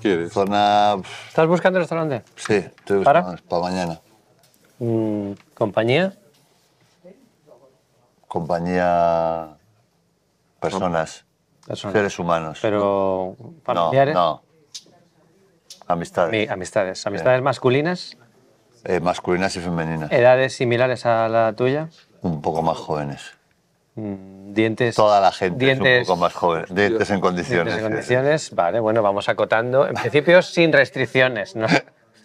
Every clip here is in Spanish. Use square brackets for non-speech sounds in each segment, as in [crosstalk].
¿Quieres? ¿Estás buscando el restaurante? Sí, estoy buscando para mañana. Mm, ¿Compañía? Compañía... Personas. Seres humanos. Pero familiares. No, Amistades. amistades. Amistades masculinas. Eh, masculinas y femeninas. ¿Edades similares a la tuya? Un poco más jóvenes. Mm, dientes. Toda la gente dientes, un poco más joven. Dientes en condiciones. en condiciones, vale, bueno, vamos acotando. En principio, sin restricciones, ¿no?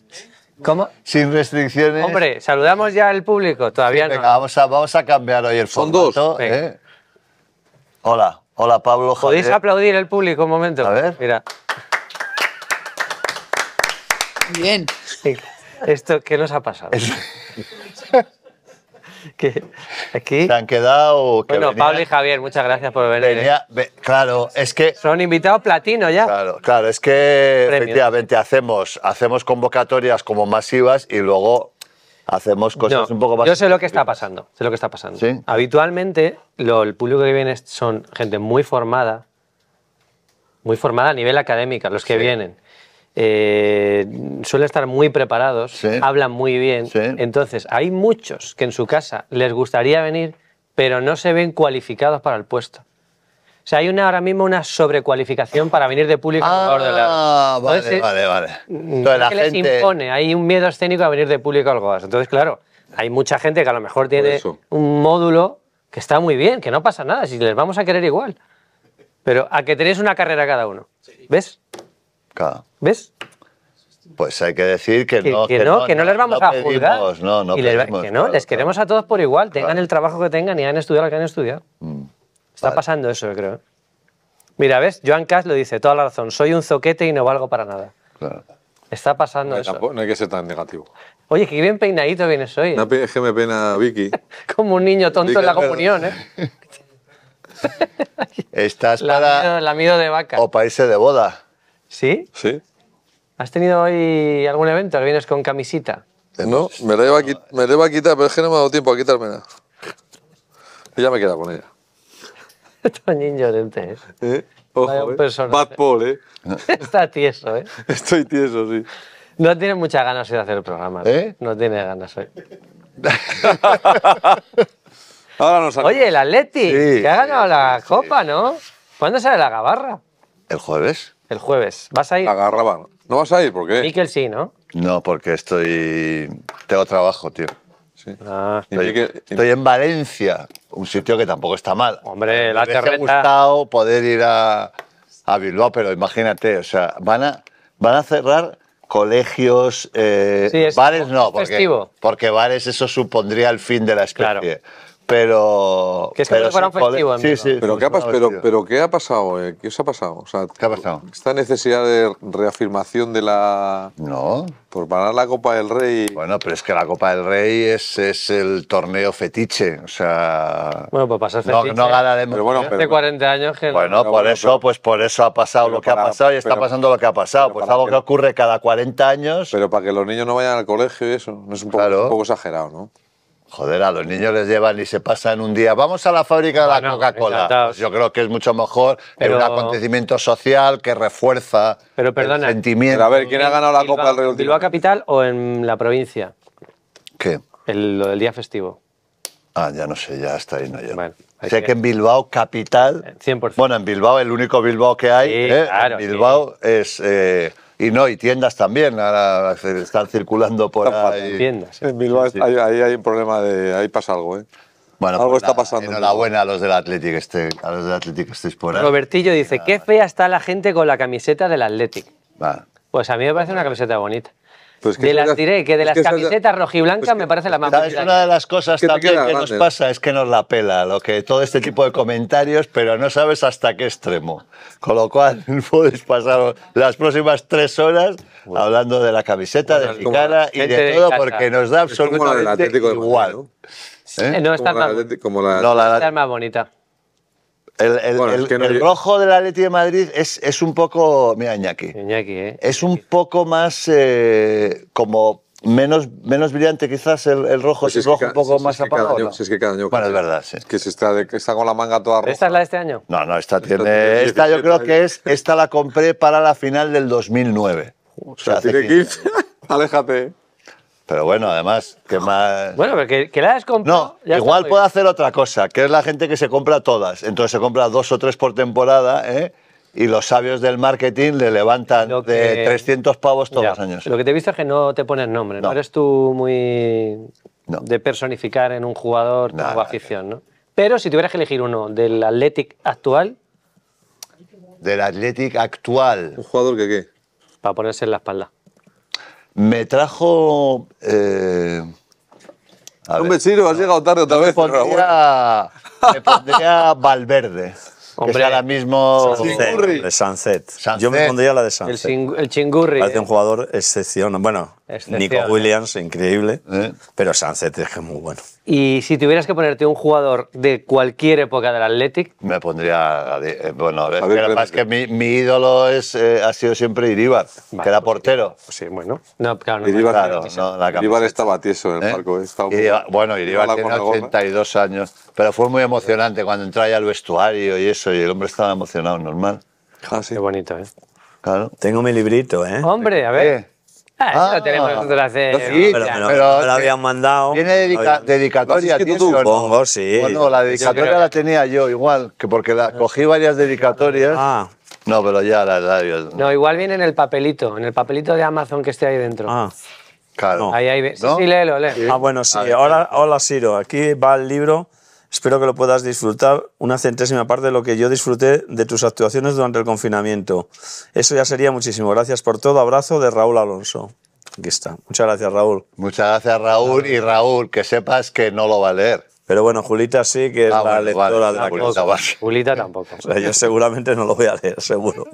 [laughs] ¿Cómo? Sin restricciones. Hombre, saludamos ya al público, todavía venga, Vamos a, cambiar hoy el fondo... ¿eh? Hola, hola Pablo. Javier. ¿Podéis aplaudir el público un momento? A ver. Mira. Bien. ¿Esto qué nos ha pasado? Se [laughs] han quedado... bueno, Pablo y Javier, muchas gracias por venir. ¿eh? claro, es que... Son invitados platino ya. Claro, claro es que efectivamente hacemos, hacemos convocatorias como masivas y luego hacemos cosas un poco más... Yo sé lo que está pasando, sé lo que está pasando. Habitualmente el público que viene son gente muy formada, muy formada a nivel académico, los que vienen. Eh, suelen estar muy preparados, hablan muy bien. Entonces, hay muchos que en su casa les gustaría venir, pero no se ven cualificados para el puesto. O sea, hay una, ahora mismo una sobrecualificación para venir de público. Ah, vale, vale, vale, mm, la impone, hay un miedo escénico a venir de público al así. Entonces, claro, hay mucha gente que a lo mejor tiene un módulo que está muy bien, que no pasa nada, si les vamos a querer igual. Pero a que tenéis una carrera cada uno. ¿Ves? ¿Ves? Pues hay que decir que, no, que, no, les vamos a juzgar. No, y les, que no, les queremos a todos por igual, tengan el trabajo que tengan y han estudiado lo que han estudiado mm, Está pasando eso, yo creo. ¿eh? Mira, ¿ves? Joan Cash lo dice, toda la razón, soy un zoquete y no valgo para nada. Está pasando eso. no hay que ser tan negativo. Oye, qué bien peinadito vienes hoy. ¿eh? No, es que me pena Vicky. [laughs] Como un niño tonto en la comunión, ¿eh? [laughs] Estás para... la de vaca. O países de boda. ¿Sí? Sí. ¿Has tenido hoy algún evento que vienes con camisita? Eh, no, me la, iba a quitar, me quitar, pero es que no me ha dado tiempo a quitármela. Y ya me queda con ella. [laughs] Toñín llorente, ¿eh? ¿Eh? Ojo, eh. Bad Paul, ¿eh? [laughs] Está tieso, ¿eh? [laughs] Estoy tieso, sí. No tiene muchas ganas hoy de hacer el programa. ¿Eh? ¿Eh? No, tiene ganas hoy. Ahora Oye, el Atleti, que ha ganado la copa, ¿no? ¿Cuándo sale la gabarra? El jueves el jueves. ¿Vas a ir? Agarraban. ¿No vas a ir? ¿Por qué? Miquel sí, ¿no? No, porque estoy. Tengo trabajo, tío. Ah, estoy, en Valencia, un sitio que tampoco está mal. Hombre, la Me ha gustado poder ir a, a, Bilbao, pero imagínate, o sea, van a, van a cerrar colegios, eh, bares no, porque, porque bares eso supondría el fin de la especie. Claro pero. Que es pero sí, pero, ¿qué ha, pasado? Eh, ¿Qué os ha pasado? ¿Qué ha pasado? Esta necesidad de reafirmación de la. No. Por ganar la Copa del Rey. Bueno, pero es que la Copa del Rey es, el torneo fetiche. O sea. Bueno, pues pasar fetiche. No, no de Pero bueno, 40 años Bueno, por eso, pues por eso ha pasado lo que ha pasado y está pasando lo que ha pasado. Pues algo que, ocurre cada 40 años. Pero para que los niños no vayan al colegio y eso. No es un poco exagerado, ¿no? Joder, a los niños les llevan y se pasan un día. Vamos a la fábrica de la Coca-Cola. Yo creo que es mucho mejor en un acontecimiento social que refuerza el sentimiento. Pero a ver, ¿quién ha ganado la Copa del Rey? ¿En Bilbao capital o en la provincia? ¿Qué? El, lo del día festivo. Ah, ya no sé, ya está ahí, no ya. sé que... en Bilbao, capital. 100%. Eh, bueno, en Bilbao, el único Bilbao que hay, sí, ¿eh? claro, Bilbao es. Eh, y no, y tiendas también, ahora están circulando por ahí. Tiendas. En Bilbao hay, ahí hay un problema de. Ahí pasa algo, ¿eh? Bueno, Algo pues está pasando. Enhorabuena a los del Athletic, este, a los del que por ahí. Robertillo dice, qué fea está la gente con la camiseta del Athletic. Pues a mí me parece una camiseta bonita. Pues que de las, diré que de las camisetas rojiblancas pues me parece la más bonita. Una de las cosas también que nos pasa es que nos la pela lo que todo este tipo de comentarios, pero no sabes hasta qué extremo. Con lo cual [laughs] puedes pasar las próximas tres horas hablando de la camiseta, de Ficara y de todo, porque nos da absolutamente igual. No ¿Eh? Eh, está más bonita. El, el, de la rojo del Atlético de Madrid es, es un poco. Mira, Iñaki. Iñaki ¿eh? Es un poco más eh, como. Menos, menos brillante quizás el, rojo, pues es rojo un poco más apagado. es que cada año bueno, es verdad. Sí. Que está, está, con la manga toda roja. ¿Esta es la de este año? No, no, esta, tiene, esta, yo creo que es. Esta la compré para la final del 2009. O sea, tiene 15. [laughs] Aléjate. Pero bueno, además, que más? Bueno, pero que, la has comprado. No, igual pues. puede hacer otra cosa, que es la gente que se compra todas. Entonces se compra dos o tres por temporada, ¿eh? y los sabios del marketing le levantan de 300 pavos todos los años. Lo que te he visto es que no te pones nombre, no, eres tú muy de personificar en un jugador tu afición, ¿no? Pero si tuvieras que elegir uno del Athletic actual. Del Athletic actual. ¿Un jugador que qué? Para ponerse en la espalda. Me trajo. Eh, a ha has llegado tarde otra vez. Me Pondría, me pondría Valverde. Hombre, ahora mismo. el de Sunset. Yo me pondría la de Sunset. El, el Chingurri. Parece un jugador excepcional. Bueno, Nico Williams, increíble. Eh. Pero Sunset es que es muy bueno. Y si tuvieras que ponerte un jugador de cualquier época del Athletic. Me pondría. Eh, bueno, a que que mi, mi ídolo es, eh, ha sido siempre Iribar, que era pues, portero. sí, bueno. No, claro, no, Iribar, estaba tieso en el marco. bueno, Iribar tiene 82 años. Pero fue muy emocionante cuando entraba al vestuario y eso y el hombre estaba emocionado, normal. Ah, Qué bonito, ¿eh? Claro. Tengo mi librito, ¿eh? Hombre, a ver. Eh. Ah, ah, lo tenemos ah. nosotros hace... pero, no lo habían eh, mandado. Tiene dedicatoria, ¿Tú, tú, no? sí. Bueno, la dedicatoria la tenía yo igual, que porque ah. cogí varias dedicatorias. Ah. No, pero ya la, la yo, no. igual viene en el papelito, en el papelito de Amazon que esté ahí dentro. Ah. Claro. Ahí, ahí, sí, sí, léelo, léelo. Ah, bueno, sí. Hola, hola, Siro, Aquí va el libro Espero que lo puedas disfrutar una centésima parte de lo que yo disfruté de tus actuaciones durante el confinamiento. Eso ya sería muchísimo. Gracias por todo. Abrazo de Raúl Alonso. Aquí está. Muchas gracias, Raúl. Muchas gracias, Raúl. Y Raúl, que sepas que no lo va a leer. Pero bueno, Julita sí que es ah, la lectora de ah, la Julita, Julita tampoco. yo seguramente no lo voy a leer, seguro.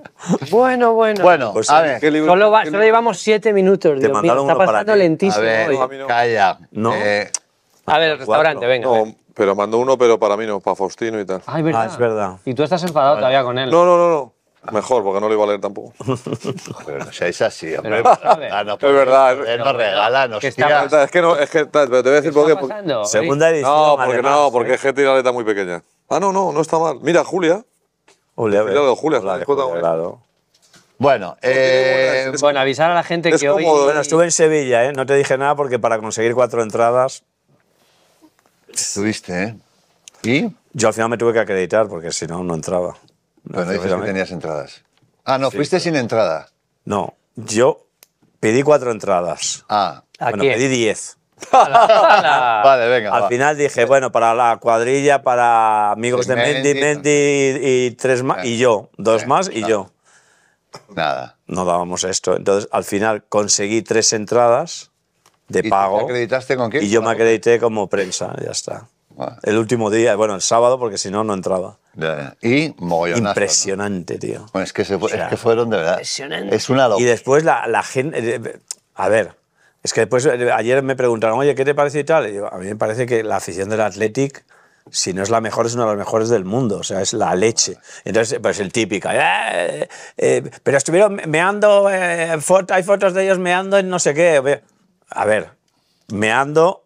bueno, bueno. Bueno, pues, a eh, ver. solo, llevamos siete minutos. Te Dios está pasando lentísimo. A ver, calla. No. Eh, a ver, el restaurante, venga. Pero mandó uno, pero para mí no, para Faustino y tal. Ah, es verdad. Ah, es verdad. Y tú estás enfadado todavía con él. No, no, no, no. Mejor, porque no lo iba a leer tampoco. [laughs] pero no seáis así, hombre. es verdad. nos regala Es que no, es que, te voy a decir por qué. Pasando? Segunda edición. No, porque, además, no, porque es gente la letra muy pequeña. Ah, no, no, no está mal. Mira, Julia. Julia, Mira, de Julia, claro. Bueno, eh, bueno, avisar a la gente que hoy... Eh. estuve en Sevilla, ¿eh? no te dije nada porque para conseguir cuatro entradas pues estuviste, ¿eh? ¿Y? Yo al final me tuve que acreditar porque si no, no entraba. Bueno, no dices que tenías entradas. Ah, no, fuiste sin entrada. No, yo pedí cuatro entradas. Ah. bueno, pedí diez. [laughs] vale, venga. Al final dije, bueno, para la cuadrilla, para amigos de Mendy, Mendy y, tres más, eh, y yo, dos más y yo. Nada. No dábamos esto. Entonces, al final conseguí tres entradas de pago. acreditaste con quién? Y yo me ah, acredité como prensa, ya está. El último día, bueno, el sábado, porque si no, no entraba. Y Impresionante, tío. es, que fueron de verdad. Impresionante. Es una locura. Y después la, la gente. Eh, a ver, es que después eh, ayer me preguntaron, oye, ¿qué te parece y tal? Y a mí me parece que la afición del Athletic, si no es la mejor, es una de las mejores del mundo, o sea, es la leche. Entonces, pues el típico, eh, pero estuvieron meando, hay fotos de ellos meando en no sé qué a ver, me ando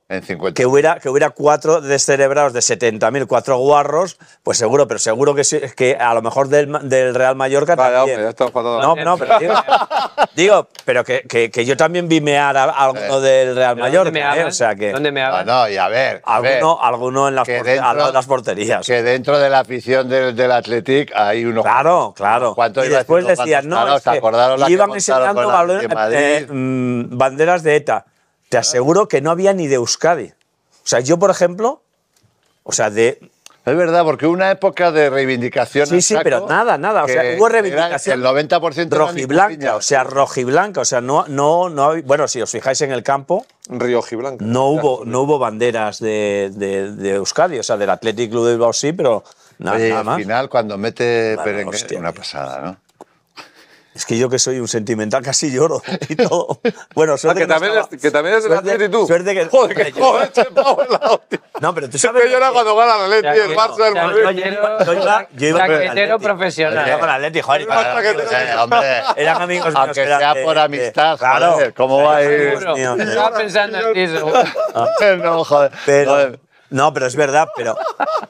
Que hubiera, que hubiera cuatro descerebrados de 70.000, cuatro guarros, pues seguro, pero seguro que, sí, que a lo mejor del, Real Mallorca también. no, no, pero digo, [laughs] pero que, que, yo también vi mear a, alguno del Real Mallorca. ¿dónde eh? o sea que, ah, no, y a ver. alguno, en las, porterías. Que dentro de la afición del, del Athletic hay uno. Claro, claro. Y después decían, no, ah, es que iban enseñando eh, mm, banderas de ETA. Te aseguro que no había ni de Euskadi. O sea, yo, por ejemplo, o sea, de... Es verdad, porque una época de reivindicación. Sí, sí, pero nada, nada. O sea, hubo reivindicación. El 90% rojiblanca, o sea, rojiblanca. O sea, no, no, no. Bueno, si os fijáis en el campo. Riojiblanca. No hubo, no hubo banderas de, de, Euskadi, o sea, del Athletic Club de Bilbao sí, pero nada, más. al final, cuando mete bueno, una pasada, ¿no? Es que yo que soy un sentimental casi lloro y todo. Bueno, [laughs] suerte ah, que, que, también no es, que también es suerte, la Suerte que... Joder, que joder, che, pavo No, pero tú sabes... Es que llora cuando gana el Atleti, el Barça, el Madrid. Yo iba, yo Traquetero profesional. Yo iba con el Atleti, joder. Hombre, eran amigos míos. Aunque sea por amistad, claro. ¿Cómo va a ir? Estaba pensando en ti, seguro. Ah. [laughs] No, joder. Joder. No, pero es verdad, pero,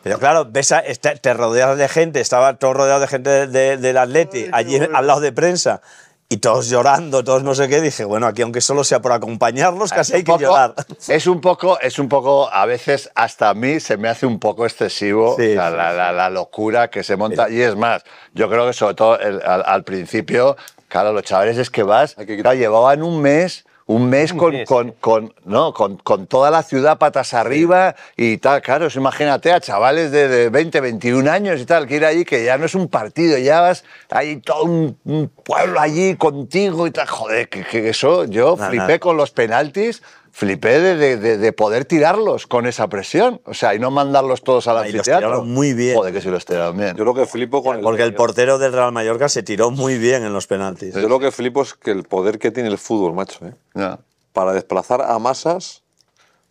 pero claro, te rodeas de gente, estaba todo rodeado de gente del de, Atleti, allí al lado de prensa. Y todos llorando, todos no sé qué, dije, bueno, aquí aunque solo sea por acompañarlos, casi hay que llorar. Es un poco, es un poco, a veces hasta a mí se me hace un poco excesivo la, locura que se monta. Y es más, yo creo que sobre todo al, principio, claro, los chavales es que vas, llevaba llevaban un mes un mes, con, con, no, con, con, toda la ciudad patas arriba y tal, claro, imagínate a chavales de, de, 20, 21 años y tal, que ir allí, que ya no es un partido, ya vas, ahí todo un, pueblo allí contigo y tal, joder, que, eso, yo flipé con los penaltis, flipé de, de, de, poder tirarlos con esa presión. O sea, y no mandarlos todos al ah, anfiteatro. Los muy bien. Joder, que si los tiraron bien. Yo lo que flipo con Porque el, portero del Real Mallorca se tiró muy bien en los penaltis. Yo lo que flipo es que el poder que tiene el fútbol, macho. ¿eh? Para desplazar a masas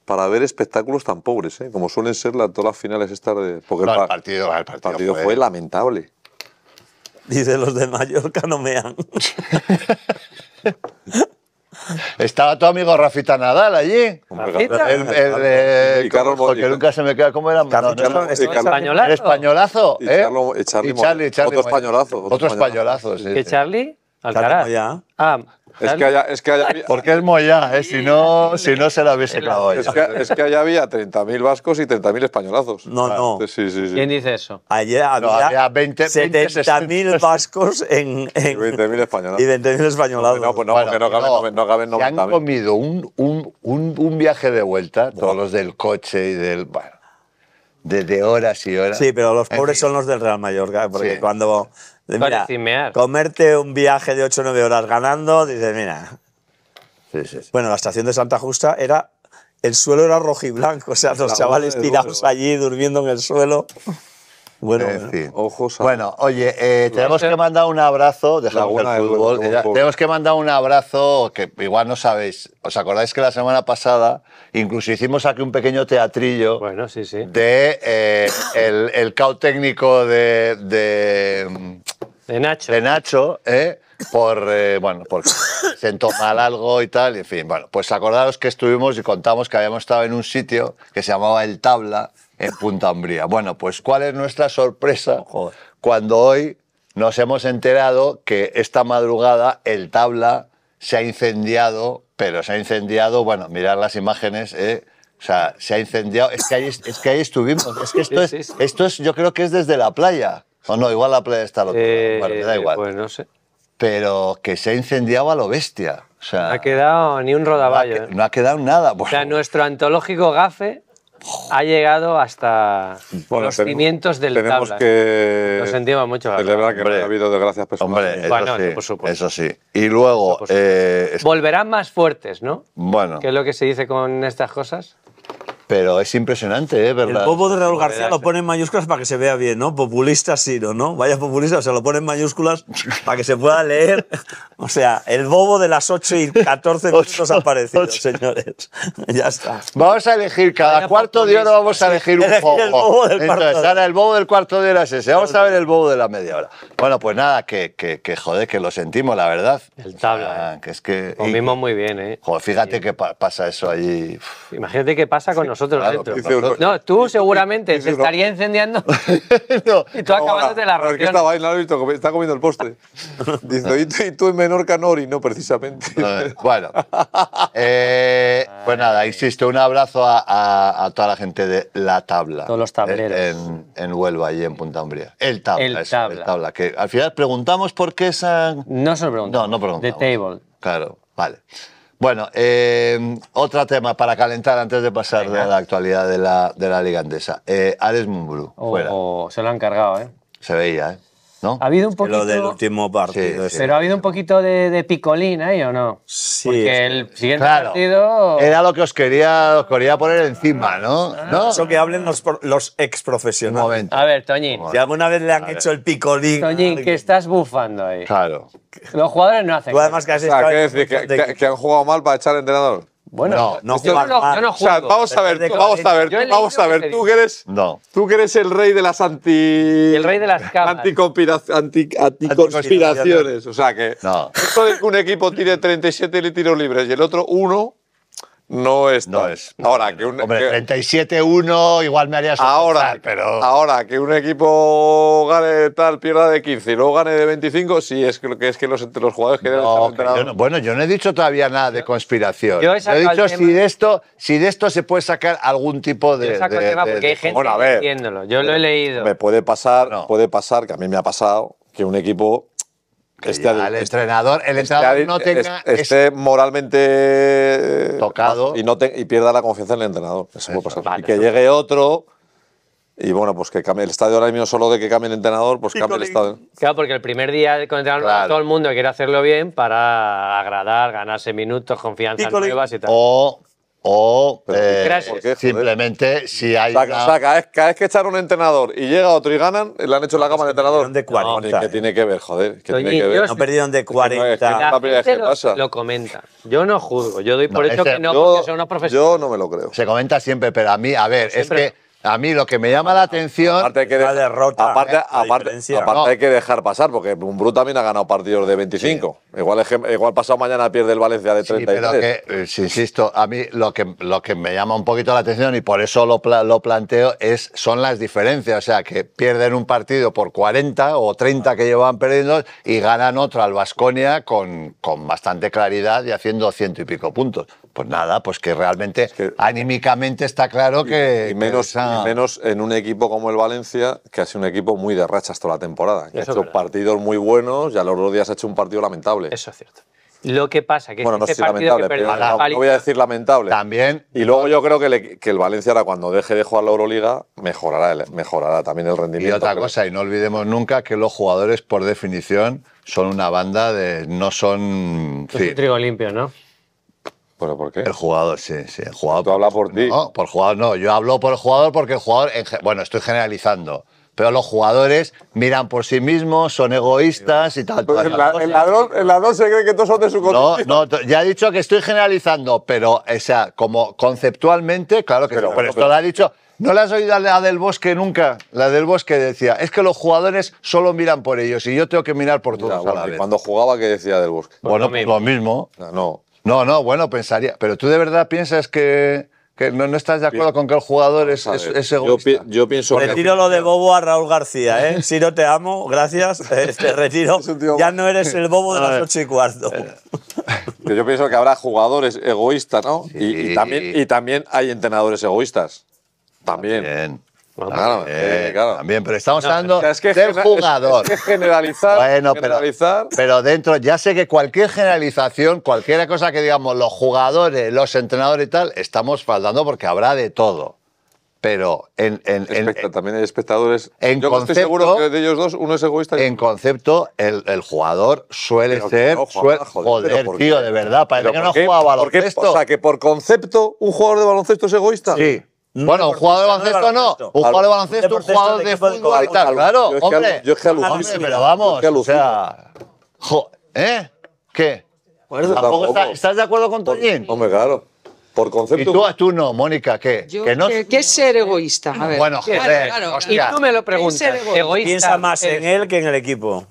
para ver espectáculos tan pobres, ¿eh? como suelen ser las, todas las finales estas de... el, partido, el, partido, fue, lamentable. Dice, los de Mallorca no me han... [laughs] [laughs] Estaba tu amigo Rafita Nadal allí. El, el, el, y Carlos Porque nunca se me queda cómo era. Carlos, no, no, es, españolazo. españolazo. ¿eh? Y, Charlie, Charlie, Otro españolazo. Otro españolazo, sí. ¿Que Charlie? Alcaraz. Ah, es que, allá, es que Porque es Moyá, ¿eh? si, no, si no se la hubiese clavado es que, es que allá había 30.000 vascos y 30.000 españolazos. No, no. Sí, sí, sí. ¿Quién dice eso? Allá había, no, 70.000 [laughs] vascos en... en... 20.000 españolazos. Y 20.000 españolazos. No, pues no, porque no caben, no, no caben 90.000. han comido un, un, un, viaje de vuelta, todos los del coche y del... Bueno, de, de horas y horas. Sí, pero los pobres son los del Real Mallorca, porque cuando comerte un viaje de 8 o 9 horas ganando, dices, mira. Sí, sí, Bueno, la estación de Santa Justa era. El suelo era rojiblanco, o sea, los chavales tirados allí durmiendo en el suelo. Bueno, ojo. bueno. oye, eh, tenemos que mandar un abrazo, dejamos el fútbol, tenemos que mandar un abrazo que igual no sabéis, ¿os acordáis que la semana pasada incluso hicimos aquí un pequeño teatrillo bueno, sí, sí. de eh, el, el, cao técnico de de Nacho. De Nacho, ¿eh? por, eh, bueno, por sentó mal algo y tal, y en fin, bueno, pues acordaros que estuvimos y contamos que habíamos estado en un sitio que se llamaba El Tabla, en Punta Umbría. Bueno, pues cuál es nuestra sorpresa oh, cuando hoy nos hemos enterado que esta madrugada El Tabla se ha incendiado, pero se ha incendiado, bueno, mirar las imágenes, ¿eh? O sea, se ha incendiado. Es que ahí, es que ahí estuvimos. Es que esto, es, esto es, yo creo que es desde la playa. O no, igual la playa está lo Eh, bueno, me da igual. Pues no sé. Pero que se ha incendiado a lo bestia. no ha quedado ni un rodaballo. ¿eh? No ha, quedado nada. o sea, nuestro antológico gafe ha llegado hasta los cimientos del tenemos tabla. que lo sentimos mucho verdad que ha habido desgracias personales hombre, bueno, por supuesto. eso sí y luego eh, volverán más fuertes no bueno qué es lo que se dice con estas cosas pero es impresionante, ¿eh? ¿verdad? El bobo de Raúl García lo pone en mayúsculas para que se vea bien, ¿no? Populista sí, ¿no? Vaya populista, o sea, lo pone en mayúsculas para que se pueda leer. O sea, el bobo de las 8 y 14 minutos ha aparecido, señores. [laughs] ya está. Vamos a elegir, cada cuarto de hora vamos a elegir un El bobo del Entonces, el bobo del cuarto de hora es ese. Vamos a ver el bobo de la media hora. Bueno, pues nada, que, que, que joder, que lo sentimos, la verdad. El tabla. Eh. que es que, vimos muy bien, ¿eh? Joder, fíjate qué que pasa eso allí. Imagínate qué pasa con nosotros nosotros No, tú seguramente te estaría encendiendo [laughs] [laughs] y tú no, de la ración. Está está comiendo el postre. [laughs] Dice, y tú en Menorca Y no precisamente. bueno, eh, pues nada, insisto, un abrazo a, toda la gente de La Tabla. Todos los eh, tableros. En, Huelva y en Punta Umbría. El Tabla. El Tabla. El tabla, que al final preguntamos por qué esa... No se lo preguntamos. No, no preguntamos. The Table. Claro, vale. Bueno, eh, otro tema para calentar antes de pasar a la actualidad de la, de la Liga Andesa. Eh, Ares Mumburu, oh, oh, se lo han cargado, ¿eh? Se veía, ¿eh? ¿No? Ha habido un poquito. Lo del último partido. Pero ha habido un poquito de, picolín ahí, ¿o no? Sí. Porque el siguiente partido. Era lo que os quería, quería poner encima, ¿no? Ah. ¿no? Eso que hablen los, los ex profesionales. A ver, Toñín. Si alguna vez le han hecho el picolín. Toñín, que estás bufando ahí. Claro. Los jugadores no hacen. Tú además que decir, que, han jugado mal para echar al entrenador. Bueno, no, no, vamos a ver, vamos a ver, vamos a ver, tú que eres, no. tú eres el rey de las anti, el rey de las anticonspiraciones, o sea que esto de que un equipo tiene 37 tiros libres y el otro uno, no es. Ahora que un hombre 37-1 igual me haría ahora, pero ahora que un equipo gane tal pierda de 15 y luego gane de 25, sí es que es que los, los jugadores que no, bueno, yo no he dicho todavía nada de conspiración. Yo he, dicho si de esto si de esto se puede sacar algún tipo de, yo de, el tema porque hay gente bueno, a Yo lo he eh, leído. Me puede pasar, puede pasar que a mí me ha pasado que un equipo al el entrenador no tenga esté moralmente eh, tocado y no pierda la confianza en el entrenador. y que llegue otro y bueno, pues que cambie el estadio ahora mismo solo de que cambie el entrenador, pues cambie el estadio. Claro, porque el primer día con el entrenador todo el mundo quiere hacerlo bien para agradar, ganarse minutos, confianza… nuevas y tal. O eh, simplemente si hay. O sea, cada, vez, que echan un entrenador y llega otro y ganan, le han hecho la cama al entrenador. de 40. No, ¿Qué eh. tiene que ver, joder? ¿Qué tiene que ver? No perdieron de 40. lo, pasa. lo, comenta. Yo no juzgo. Yo doy por no, hecho que no, yo, porque Yo no me lo creo. Se comenta siempre, pero a mí, a ver, es que a mí lo que me llama la atención. Aparte hay que la derrota. Aparte, ¿eh? hay que dejar pasar, porque bruto también ha ganado partidos de 25. Igual, igual pasado mañana pierde el Valencia de 33. Sí, pero que, eh, si insisto, a mí lo que, lo que me llama un poquito la atención, y por eso lo, planteo, es, son las diferencias. O sea, que pierden un partido por 40 o 30 que llevan perdiendo y ganan otro al Vasconia con, con bastante claridad y haciendo ciento y pico puntos pues nada, pues que realmente anímicamente está claro que... Y, menos, en un equipo como el Valencia, que ha sido un equipo muy de rachas toda la temporada, ha hecho partidos muy buenos y a los dos días ha hecho un partido lamentable. Eso es cierto. Lo que pasa que bueno, no este que pero voy a decir lamentable. También. Y luego yo creo que, el Valencia ahora cuando deje de jugar la Euroliga mejorará, mejorará también el rendimiento. Y otra cosa, y no olvidemos nunca que los jugadores por definición son una banda de no son es un trigo limpio, ¿no? ¿Pero por qué? El jugador, sí, sí. El jugador, Tú hablas por ti. No, por jugador no. Yo hablo por el jugador porque el jugador. Bueno, estoy generalizando. Pero los jugadores miran por sí mismos, son egoístas y tal. el, ladrón, se cree que todos son de su condición. No, no, ya he dicho que estoy generalizando, pero, o sea, como conceptualmente, claro que no sí, pero esto lo ha dicho. ¿No le has oído a la del bosque nunca? La del bosque decía, es que los jugadores solo miran por ellos y yo tengo que mirar por todos a la vez. Cuando jugaba, ¿qué decía del bosque? Bueno, pues pues lo mismo. mismo. No, no. No, no, bueno, pensaría. Pero tú de verdad piensas que, no, estás de acuerdo con que el jugador es, egoísta. Yo, pienso Retiro lo de bobo a Raúl García, ¿eh? Si no te amo, gracias. [laughs] Eh, te retiro. ya no eres [laughs] el bobo de las ocho y cuarto. Eh. [laughs] yo pienso que habrá jugadores egoístas, ¿no? Y, también, y también hay entrenadores egoístas. También. también claro, eh, claro, También, pero estamos hablando del jugador. Es, generalizar, bueno, generalizar. Pero, dentro, ya sé que cualquier generalización, cualquier cosa que digamos los jugadores, los entrenadores y tal, estamos faltando porque habrá de todo. Pero en. también hay espectadores. En Yo concepto, estoy seguro que de ellos dos uno es egoísta. en concepto, el, jugador suele ser. joder, tío, de verdad, parece que no a baloncesto. O sea, que por concepto, un jugador de baloncesto es egoísta. Sí bueno, un jugador de baloncesto no, un jugador de baloncesto, un jugador de fútbol y tal, claro, hombre. Yo es que alucino. Pero vamos, o sea... ¿Eh? ¿Qué? Pues ¿Estás de acuerdo con Toñín? Hombre, claro. Por concepto. Y tú, tú no, Mónica, ¿qué? ¿Que no? ¿Qué, es ser egoísta? A ver. Bueno, Claro, y tú me lo preguntas. Egoísta? Piensa más en él que en el equipo.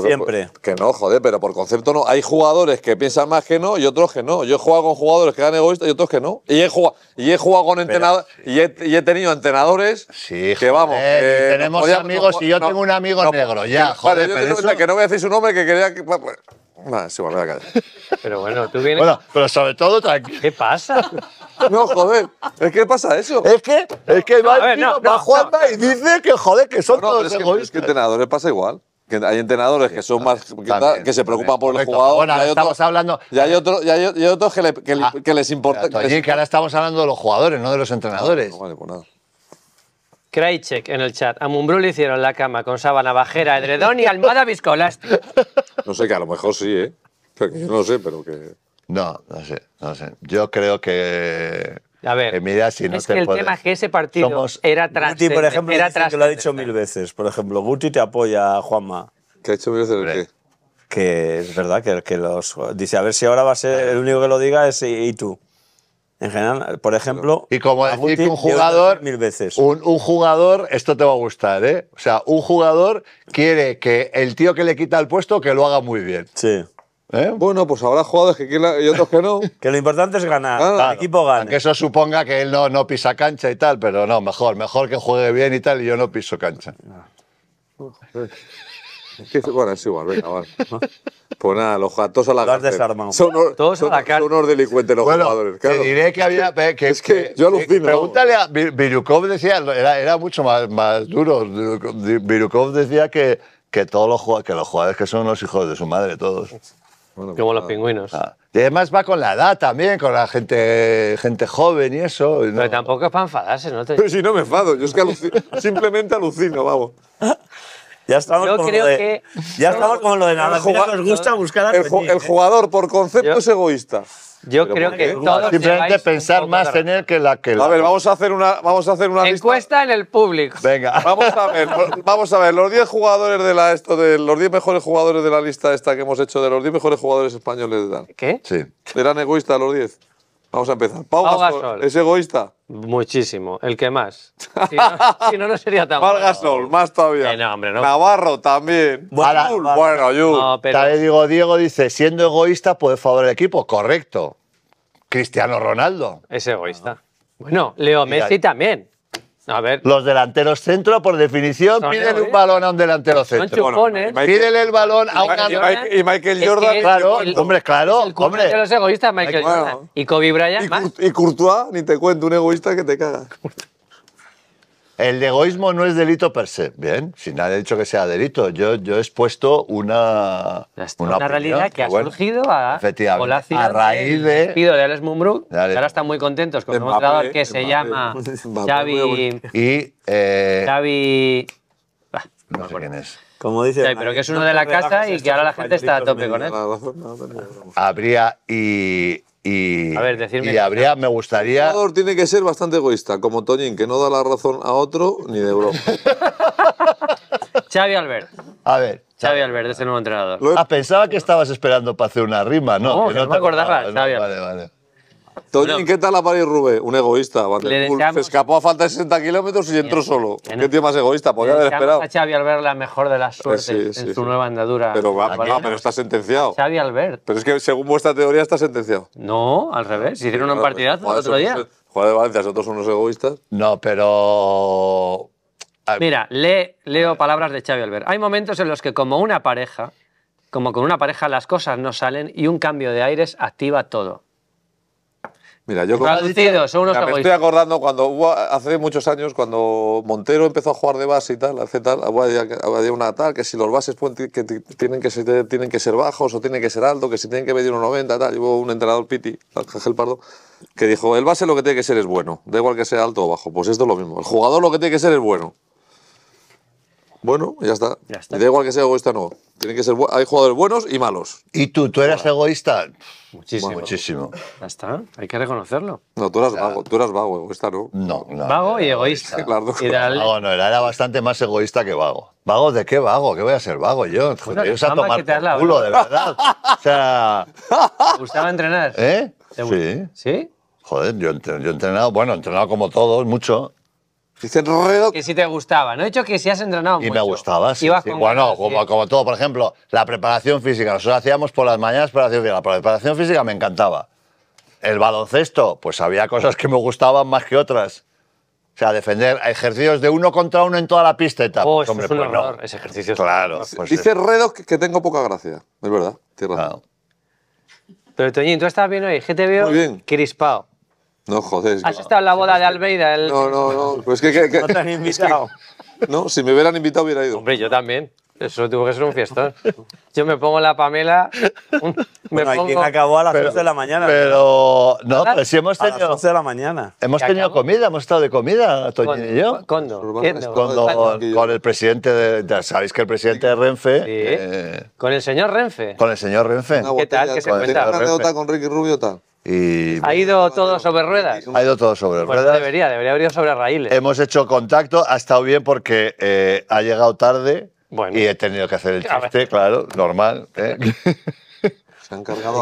Siempre. Que, no, joder, pero por concepto no. Hay jugadores que piensan más que no y otros que no. Yo he jugado con jugadores que eran egoístas y otros que no. Y he jugado, y he jugado con entrenadores y, he, tenido entrenadores sí, que vamos. Eh, tenemos amigos y yo tengo un amigo negro, ya, joder. Vale, yo pero Que no voy a decir su nombre que quería que. Sí, voy a caer. [laughs] Pero bueno, tú vienes. Bueno, pero sobre todo tranquilo. ¿Qué pasa? [laughs] No, joder. Es que pasa eso. Es que, es que va, no, y dice que, joder, que son todos egoístas. es que entrenadores pasa igual hay entrenadores que son más que, se preocupan por el jugador. Bueno, estamos hablando. Y hay, otro, otros ah, que, les importa. Es que ahora estamos hablando de los jugadores, no de los entrenadores. Ah, no, vale, pues nada. Krajicek en el chat. A Mumbrú le hicieron la cama con sábana bajera, edredón y almohada viscolas. [laughs] No sé, que a lo mejor sí, ¿eh? no sé, pero que. No, no sé, no sé. Yo creo que a ver, eh, es que el tema es que ese partido era era Guti, por ejemplo, era que lo ha dicho mil veces. Por ejemplo, Guti te apoya a Juanma. ¿Qué ha dicho mil veces Que es verdad que, que, los... Dice, a ver si ahora va a ser el único que lo diga es y, tú. En general, por ejemplo. Y como decir un jugador. Mil veces. Un, un, jugador, esto te va a gustar, ¿eh? O sea, un jugador quiere que el tío que le quita el puesto que lo haga muy bien. Sí. ¿Eh? Bueno, pues habrá jugadores que quieran y otros que no. [laughs] que lo importante es ganar, ah. que el equipo gana. Aunque eso suponga que él no, no pisa cancha y tal, pero no, mejor, mejor que juegue bien y tal, y yo no piso cancha. bueno, es igual, venga, vale. Pues nada, los jugadores… a la has Son, Todos a la son unos delincuentes los jugadores. Claro. Te diré que había. Que, [laughs] es que, yo alucino. Pregúntale a Virukov, decía, era, era mucho más, más duro. Virukov decía que, que, todos los, que los jugadores que son los hijos de su madre, todos como los pues pingüinos. Ah, y además va con la edad también, con la gente, gente joven y eso. Pero no. tampoco es para enfadarse, ¿no? Pero si no me enfado, yo es que alucino, [laughs] simplemente alucino, vamos. Ya estamos como lo de nada. nos gusta buscar el, ¿eh? jugador, por concepto, es egoísta. Yo creo que todos Simplemente pensar más en él que la que A ver, vamos a hacer una, vamos a hacer una Encuesta en el público. Venga. [laughs] Vamos a ver, vamos a ver los 10 jugadores de la esto de los 10 mejores jugadores de la lista esta que hemos hecho de los 10 mejores jugadores españoles de Dan. ¿Qué? Sí. ¿Eran egoístas los 10? Vamos a empezar. Pau, Gasol, ¿Es egoísta? Muchísimo. ¿El que más? [laughs] Si no, no, sería tan Pau Gasol, más todavía. Eh, Navarro también. Bueno, yo… Diego dice, siendo egoísta, puede favor el equipo. Correcto. Correcto. Cristiano Ronaldo. Es egoísta. Bueno, Leo Messi también. A ver. Los delanteros centro, por definición, piden un balón a un delantero centro. Son el balón a un Y Michael Jordan. claro, hombre, claro. El hombre. de los egoístas, Michael Jordan. Y Kobe Bryant. Y, y Courtois, ni te cuento, un egoísta que te caga. [laughs] El egoísmo no es delito per se. Bien, si nadie ha dicho que sea delito, yo, yo he expuesto una. Una, realidad que ha surgido a, a raíz de. Pido de Alex Ahora están muy contentos con un jugador que se llama [laughs] Xavi. Y. Eh, Xavi. No sé quién es. Como dice. pero que es uno de la casa y que ahora la gente está a tope con él. Habría y y, a ver, habría, me gustaría. El jugador tiene que ser bastante egoísta, como Toñín, que no da la razón a otro ni de broma. [laughs] Xavi Albert. A ver. Xavi Albert es nuevo entrenador. Ah, pensaba que estabas esperando para hacer una rima, ¿no? No, no, te acordaba, vale, vale. ¿Y qué tal a París Rubé? Un egoísta. Se escapó a falta de 60 kilómetros y entró solo. ¿Qué tío más egoísta? Podría haber esperado. a Xavi Albert la mejor de las eh, suertes en su nueva andadura. Pero, está sentenciado. Xavi Albert. Pero es que según vuestra teoría está sentenciado. No, al revés. Si hicieron un partidazo el otro día. E-, Juega de Valencia, otros somos unos egoístas. No, pero... Mira, leo palabras de Xavi Albert. Hay momentos en los que como una pareja, como con una pareja las cosas no salen y un cambio de aires activa todo. Mira, yo me estoy acordando cuando hace muchos años, cuando Montero empezó a jugar de base y tal, hace tal, había, una tal, que si los bases que tienen, que ser, tienen que ser bajos o tienen que ser altos, que si tienen que medir un 90, tal. Y hubo un entrenador Piti, Ángel Pardo, que dijo, el base lo que tiene que ser es bueno, da igual que sea alto o bajo. Pues esto es lo mismo, el jugador lo que tiene que ser es bueno. Bueno, ya está. Ya está. da igual que sea egoísta o no. Tienen que ser, hay jugadores buenos y malos. ¿Y tú? ¿Tú eras egoísta? Muchísimo. muchísimo. Ya está, hay que reconocerlo. No, tú eras, vago, tú eras vago, egoísta no. No, no Vago y egoísta. [laughs] claro. Y Vago no, era, bastante más egoísta que vago. ¿Vago de qué vago? ¿Qué voy a ser vago yo? Bueno, a tomar por culo, de verdad. [laughs] O sea... ¿Te gustaba entrenar? ¿Eh? sí. ¿Sí? Joder, yo, he entrenado, bueno, he entrenado como todos, mucho. Hice Que si te gustaba. No he dicho que si has entrenado y mucho. Y me gustaba, sí. bueno, como, todo, por ejemplo, la preparación física. Nosotros hacíamos por las mañanas preparación física. La preparación física me encantaba. El baloncesto, pues había cosas que me gustaban más que otras. O sea, defender ejercicios de uno contra uno en toda la pista oh, es un pues ese ejercicio. Claro. Dice Redo que, tengo poca gracia. Es verdad, Pero Toñín, tú estás bien hoy, ¿Qué te veo Muy bien. crispado. No, joder. Has estado en la boda de Albeida. El... No, no, no. Pues que, no te han [laughs] invitado. no, si me hubieran invitado hubiera ido. Hombre, yo también. Eso tuvo que ser un fiestón. Yo me pongo la Pamela. me acabó a las 11 de la mañana. Pero, no, pero si hemos tenido... a las tenido, de la mañana. hemos tenido comida, hemos estado de comida, Toño y yo. ¿Cuándo? Pues, con el presidente, de, sabéis que el presidente de Renfe, eh, con el señor Renfe. con el señor Renfe, ¿Qué tal? ¿Qué se cuenta? con Ricky Rubio tal. ha ido todo sobre ruedas. ha ido todo sobre ruedas. debería, debería haber ido sobre raíles. Hemos hecho contacto, ha estado bien porque eh, ha llegado tarde, y he tenido que hacer el chiste, claro, normal. ¿eh? [laughs]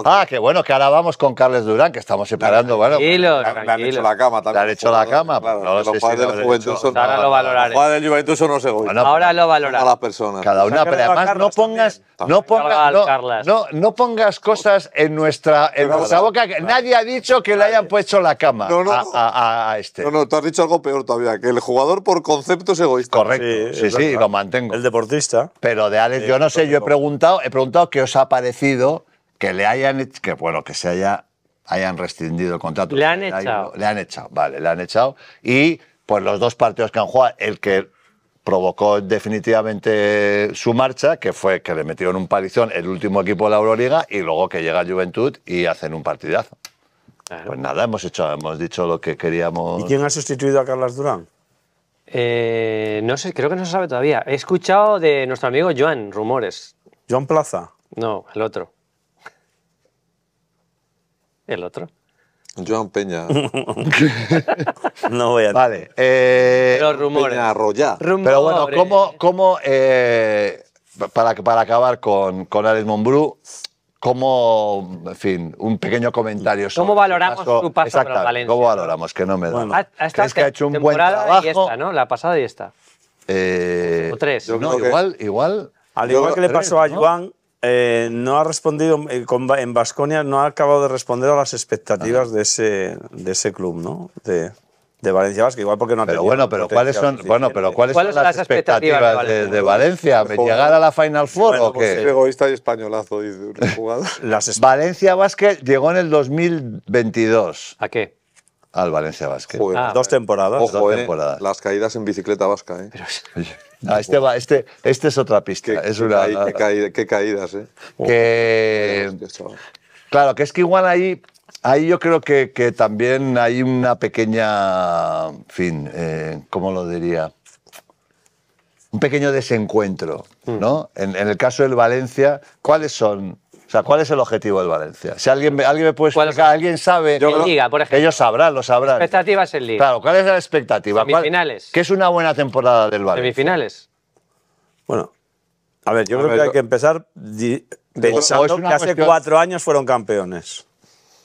Ah, qué bueno, que ahora vamos con Carles Durán, que estamos separando. bueno, tranquilo. Le pues, han hecho la cama también. Le han hecho la cama. Pues, no, los padres del son... Ahora lo valoraré. Ahora lo valoraré. A las personas. Cada una, pero además no pongas, no pongas, no, cosas en nuestra, boca. nadie ha dicho que le hayan puesto la cama a, este. No, no, tú has dicho algo peor todavía, que el jugador por concepto es egoísta. Correcto, sí, sí, sí lo mantengo. El deportista. Pero de Alex, yo no sé, yo he preguntado, he preguntado qué os ha parecido que le hayan que bueno, que se haya hayan rescindido el contrato. Le han echado. Le han echado, vale, le han echado. Y pues los dos partidos que han jugado, el que provocó definitivamente su marcha, que fue que le metieron un palizón el último equipo de la Euroliga y luego que llega Juventud y hacen un partidazo. Pues nada, hemos hecho, hemos dicho lo que queríamos. ¿Y quién ha sustituido a Carlos Durán? Eh, no sé, creo que no se sabe todavía. He escuchado de nuestro amigo Joan rumores. ¿Joan Plaza? No, el otro el otro. Joan Peña. [laughs] no voy a. Vale. Eh, rumores. Rumores. Pero bueno, ¿cómo, eh, para, para acabar con, con Alex Monbrú, cómo, en fin, un pequeño comentario sobre ¿Cómo valoramos tu su paso por Valencia? ¿Cómo valoramos? Que no me da. Es que ha hecho un buen trabajo? Y esta, ¿no? La pasada y esta. Eh, o tres. No, igual, igual. Al igual que le pasó a Joan, eh, no ha respondido eh, en Vasconia, no ha acabado de responder a las expectativas ah, de ese, de ese club, ¿no? De, Valencia Vasca, igual porque no ha pero bueno, pero ¿cuáles son, bueno, pero ¿cuáles, son las, expectativas, de, Valencia? ¿Llegar a la Final Four o pues qué? egoísta y españolazo, dice [laughs] Valencia Vasca llegó en el 2022. ¿A qué? Al Valencia Vasca. Ah, dos temporadas. dos eh, temporadas. las caídas en bicicleta vasca, ¿eh? Ah, este, va, este, este, es otra pista. Qué, es una, caídas, ¿eh? claro, que es que igual ahí, ahí yo creo que, también hay una pequeña, fin, eh, ¿cómo lo diría? Un pequeño desencuentro, mm. ¿no? en el caso del Valencia, ¿cuáles son o sea, ¿cuál es el objetivo del Valencia? Si alguien, me, alguien me puede explicar, alguien sabe. Yo, Liga, por ejemplo. Ellos sabrán, lo sabrán. Expectativas en Liga. Claro, ¿cuál es la expectativa? Semifinales. ¿Qué es una buena temporada del Valencia? Semifinales. Bueno, a ver, yo creo que hay que empezar pensando que hace cuatro años fueron campeones.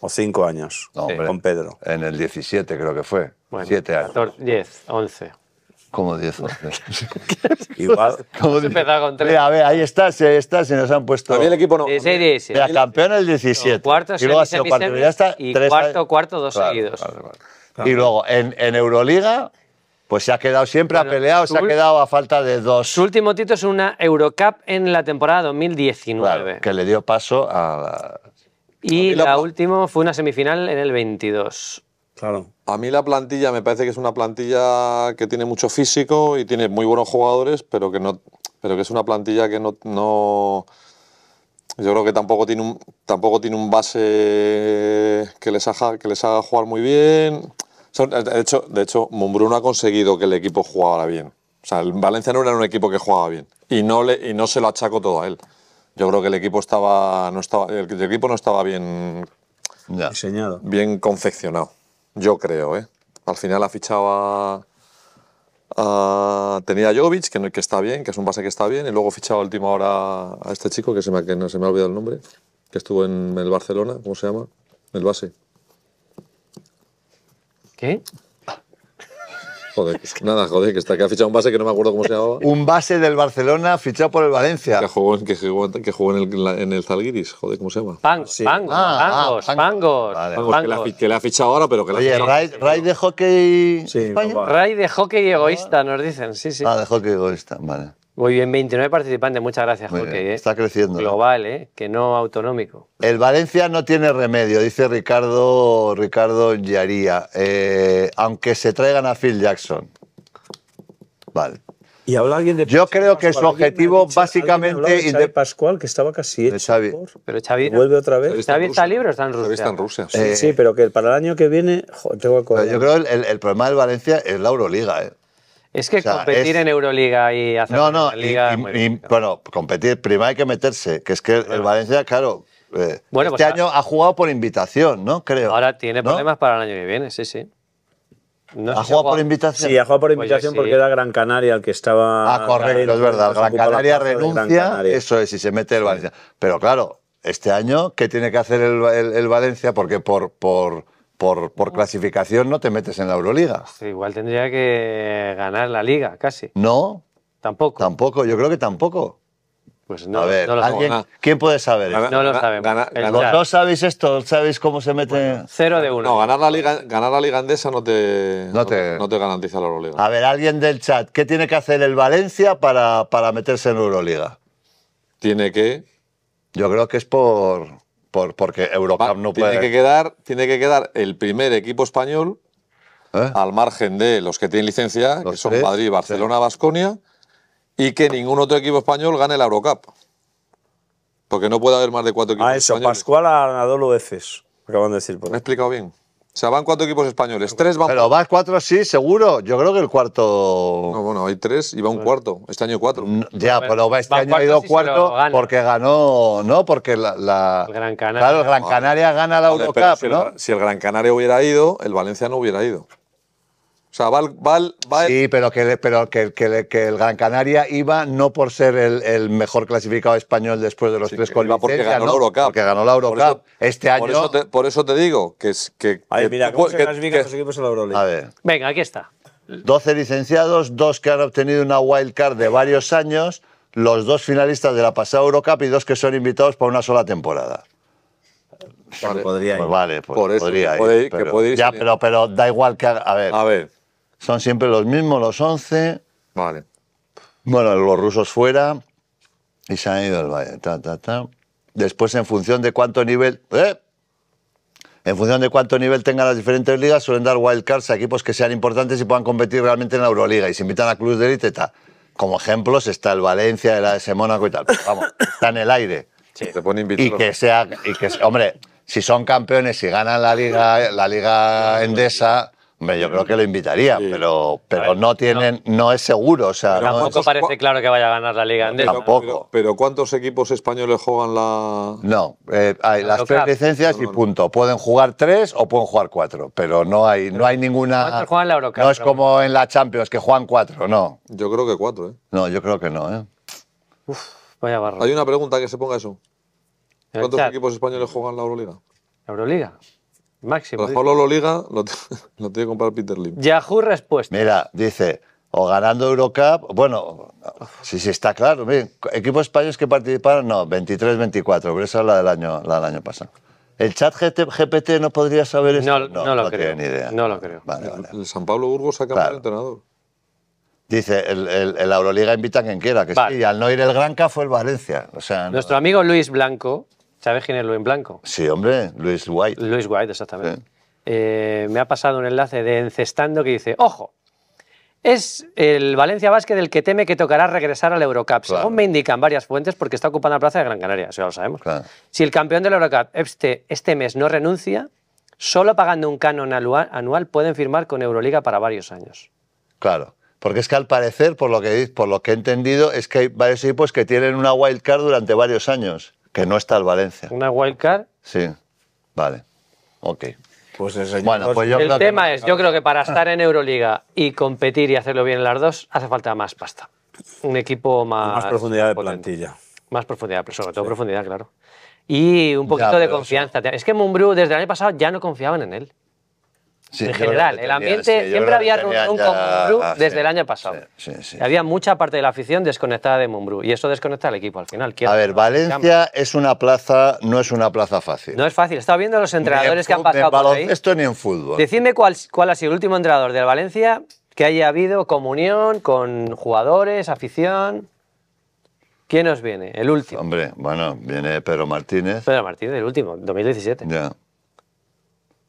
O cinco años. con Pedro. En el 17 creo que fue. Bueno, Siete años. Diez, 10, como 10 o Igual. Como diez. con 3. a ver, ahí está, ahí está, se nos han puesto. También el equipo no. De serie campeón el 17. cuarto, y luego ha sido Y cuarto, cuarto, dos seguidos. Y luego, en, en Euroliga, pues se ha quedado siempre, ha peleado, se ha quedado a falta de dos. Su último título es una Eurocup en la temporada 2019. que le dio paso a... Y la última fue una semifinal en el 22. Claro. A mí la plantilla me parece que es una plantilla que tiene mucho físico y tiene muy buenos jugadores, pero que no, pero que es una plantilla que no, yo creo que tampoco tiene un, tampoco tiene un base que les haga, que les haga jugar muy bien. De hecho, de hecho, ha conseguido que el equipo jugara bien. O sea, el Valencia no era un equipo que jugaba bien. Y no, le, y no se lo achaco todo a él. Yo creo que el equipo estaba, no estaba, el, equipo no estaba bien diseñado. Bien confeccionado. Yo creo, ¿eh? Al final ha fichado a... tenía a Jovic, que, no, que está bien, que es un base que está bien, y luego ha fichado a última hora a este chico, que, se me, que no se me ha olvidado el nombre, que estuvo en el Barcelona, ¿cómo se llama? El base. ¿Qué? Joder, nada, joder, que, está, que ha fichado un base que no me acuerdo cómo se llamaba. un base del Barcelona fichado por el Valencia. Que jugó, que jugó en, el, en el Zalguiris, joder, ¿cómo se llama? Pangos, pangos, pangos, Que, le ha fichado ahora, pero que ha Oye, Ray, Ray, de hockey sí, Ray de hockey egoísta, nos dicen, sí, sí. Ah, de hockey egoísta, vale. Muy bien, 29 participantes, muchas gracias, Jorge. ¿eh? está creciendo. ¿eh? Global, ¿eh? que no autonómico. El Valencia no tiene remedio, dice Ricardo, Ricardo Yaría, eh, aunque se traigan a Phil Jackson. Vale. Y habla alguien de Yo creo que su objetivo básicamente básicamente. De Pascual, que estaba casi hecho. Xavi. pero Xavi. Vuelve otra vez. Está está, está libre o está en Rusia? Sí. pero que para el año que viene. yo creo que el, el, problema del Valencia es la Euroliga. ¿eh? Es que competir en Euroliga y hacer no, no, bueno, competir, primero hay que meterse, que es que el Valencia, claro, eh, este pues año ha jugado por invitación, ¿no? Creo. Ahora tiene problemas para el año que viene, sí, sí. ¿Ha jugado por invitación? Sí, ha jugado por pues invitación porque era Gran Canaria el que estaba. Ah, correcto, es verdad. Pues Gran Canaria renuncia, eso es, y se mete el Valencia. Pero claro, este año, ¿qué tiene que hacer el, Valencia? Porque por por, clasificación no te metes en la Euroliga. igual tendría que ganar la liga, casi. No. Tampoco. Tampoco, yo creo que tampoco. Pues no, lo ¿alguien, ¿quién puede saber? No lo sabemos. ¿Vosotros sabéis esto? ¿Sabéis cómo se mete? cero de uno. No, ganar la liga, ganar la liga andesa no te, te, garantiza la Euroliga. A ver, alguien del chat, ¿qué tiene que hacer el Valencia para, para meterse en Euroliga? Tiene que... Yo creo que es por, porque Eurocup no tiene puede. Que quedar, tiene que quedar el primer equipo español ¿Eh? al margen de los que tienen licencia, que son Madrid, Barcelona, Vasconia, y que ningún otro equipo español gane la Eurocup. Porque no puede haber más de cuatro equipos. Ah, eso, Pascual a Anadolu Efes. Acaban de decir. ¿Me he explicado bien? O sea, van cuatro equipos españoles. Tres van. Pero va cuatro, sí, seguro. Yo creo que el cuarto. No, bueno, hay tres y va un cuarto. Este año cuatro. ya, pero este año ha ido cuarto porque ganó. No, porque la. Gran Canaria. Claro, el Gran ah. Canaria gana la Eurocup, si el Gran Canaria hubiera ido, el Valencia no hubiera ido sea, va, va, Sí, pero, que, pero que, el Gran Canaria iba no por ser el, mejor clasificado español después de los tres con iba porque ganó, la EuroCup. porque ganó la Eurocup. este año. Por eso, te, por eso te digo que. que ver, mira, ¿cómo se clasifican los equipos en la EuroLeague? A ver. Venga, aquí está. 12 licenciados, dos que han obtenido una wild card de varios años, los dos finalistas de la pasada Eurocup y dos que son invitados para una sola temporada. podría pues ir. Pues vale, por eso podría ir. ya, pero, pero, da igual que. A ver. A ver. Son siempre los mismos, los 11. Vale. Bueno, los rusos fuera y se han ido al valle. Ta, ta, ta. Después, en función de cuánto nivel. ¿eh? En función de cuánto nivel tengan las diferentes ligas, suelen dar wildcards a equipos que sean importantes y puedan competir realmente en la Euroliga. Y se invitan a clubes de élite. Como ejemplos está el Valencia, el AS Mónaco y tal. vamos, [laughs] está en el aire. Sí. pone y que sea. Y que, hombre, si son campeones y si ganan la liga, la liga endesa, yo creo que lo invitaría, pero, pero no tienen, no. es seguro. tampoco parece claro que vaya a ganar la Liga Tampoco. Pero, ¿cuántos equipos españoles juegan la.? No, eh, hay las tres licencias y punto. Pueden jugar tres o pueden jugar cuatro, pero no hay, no hay ninguna. no es como en la Champions, que juegan cuatro, no. Yo creo que cuatro, ¿eh? No, yo creo que no, ¿eh? Uf, vaya barro. Hay una pregunta que se ponga eso. ¿Cuántos equipos españoles juegan la Euroliga? ¿La Euroliga? Máximo. Lo dejó Liga, [laughs] lo, tiene que comprar Peter Lim. Yahoo respuesta. Mira, dice, o ganando Eurocup, bueno, sí, sí, está claro. equipos españoles que participaron, no, 23-24, pero esa es la del año, la del año pasado. ¿El chat GPT no podría saber eso? No, no, lo creo. idea. No lo creo. El San Pablo Burgos ha cambiado entrenador. Dice, el, el, Euroliga invita a quien quiera, que vale. al no ir el Granca fue el Valencia. O sea, Nuestro amigo Luis Blanco, ¿Sabes quién es Luis Blanco? Sí, hombre, Luis White. Luis White, exactamente. Eh, me ha pasado un enlace de Encestando que dice, ojo, es el Valencia Vázquez del que teme que tocará regresar al Eurocup. Según me indican varias fuentes, porque está ocupando la plaza de Gran Canaria, eso ya lo sabemos. Si el campeón del Eurocup este, este mes no renuncia, solo pagando un canon anual pueden firmar con Euroliga para varios años. Claro. Porque es que al parecer, por lo que, por lo que he entendido, es que hay varios equipos que tienen una wild card durante varios años. Que no está el Valencia. ¿Una wildcard? Sí, vale. Ok. Pues bueno, pues yo el tema es, yo creo que para estar en Euroliga y competir y hacerlo bien en las dos, hace falta más pasta. Un equipo más... Más profundidad de plantilla. Más profundidad, pero sobre todo profundidad, claro. Y un poquito de confianza. Es que Mumbrú desde el año pasado ya no confiaban en él en general, el ambiente siempre había un ah, desde el año pasado. Había mucha parte de la afición desconectada de Mumbru, y eso desconecta al equipo al final. A ver, Valencia es una plaza, no es una plaza fácil. No es fácil. Estaba viendo los entrenadores que han pasado por ahí. Esto ni en fútbol. Decime cuál, ha sido el último entrenador del Valencia que haya habido comunión con jugadores, afición. ¿Quién nos viene? El último. Hombre, bueno, viene Pedro Martínez. Pedro Martínez, el último, 2017. Ya.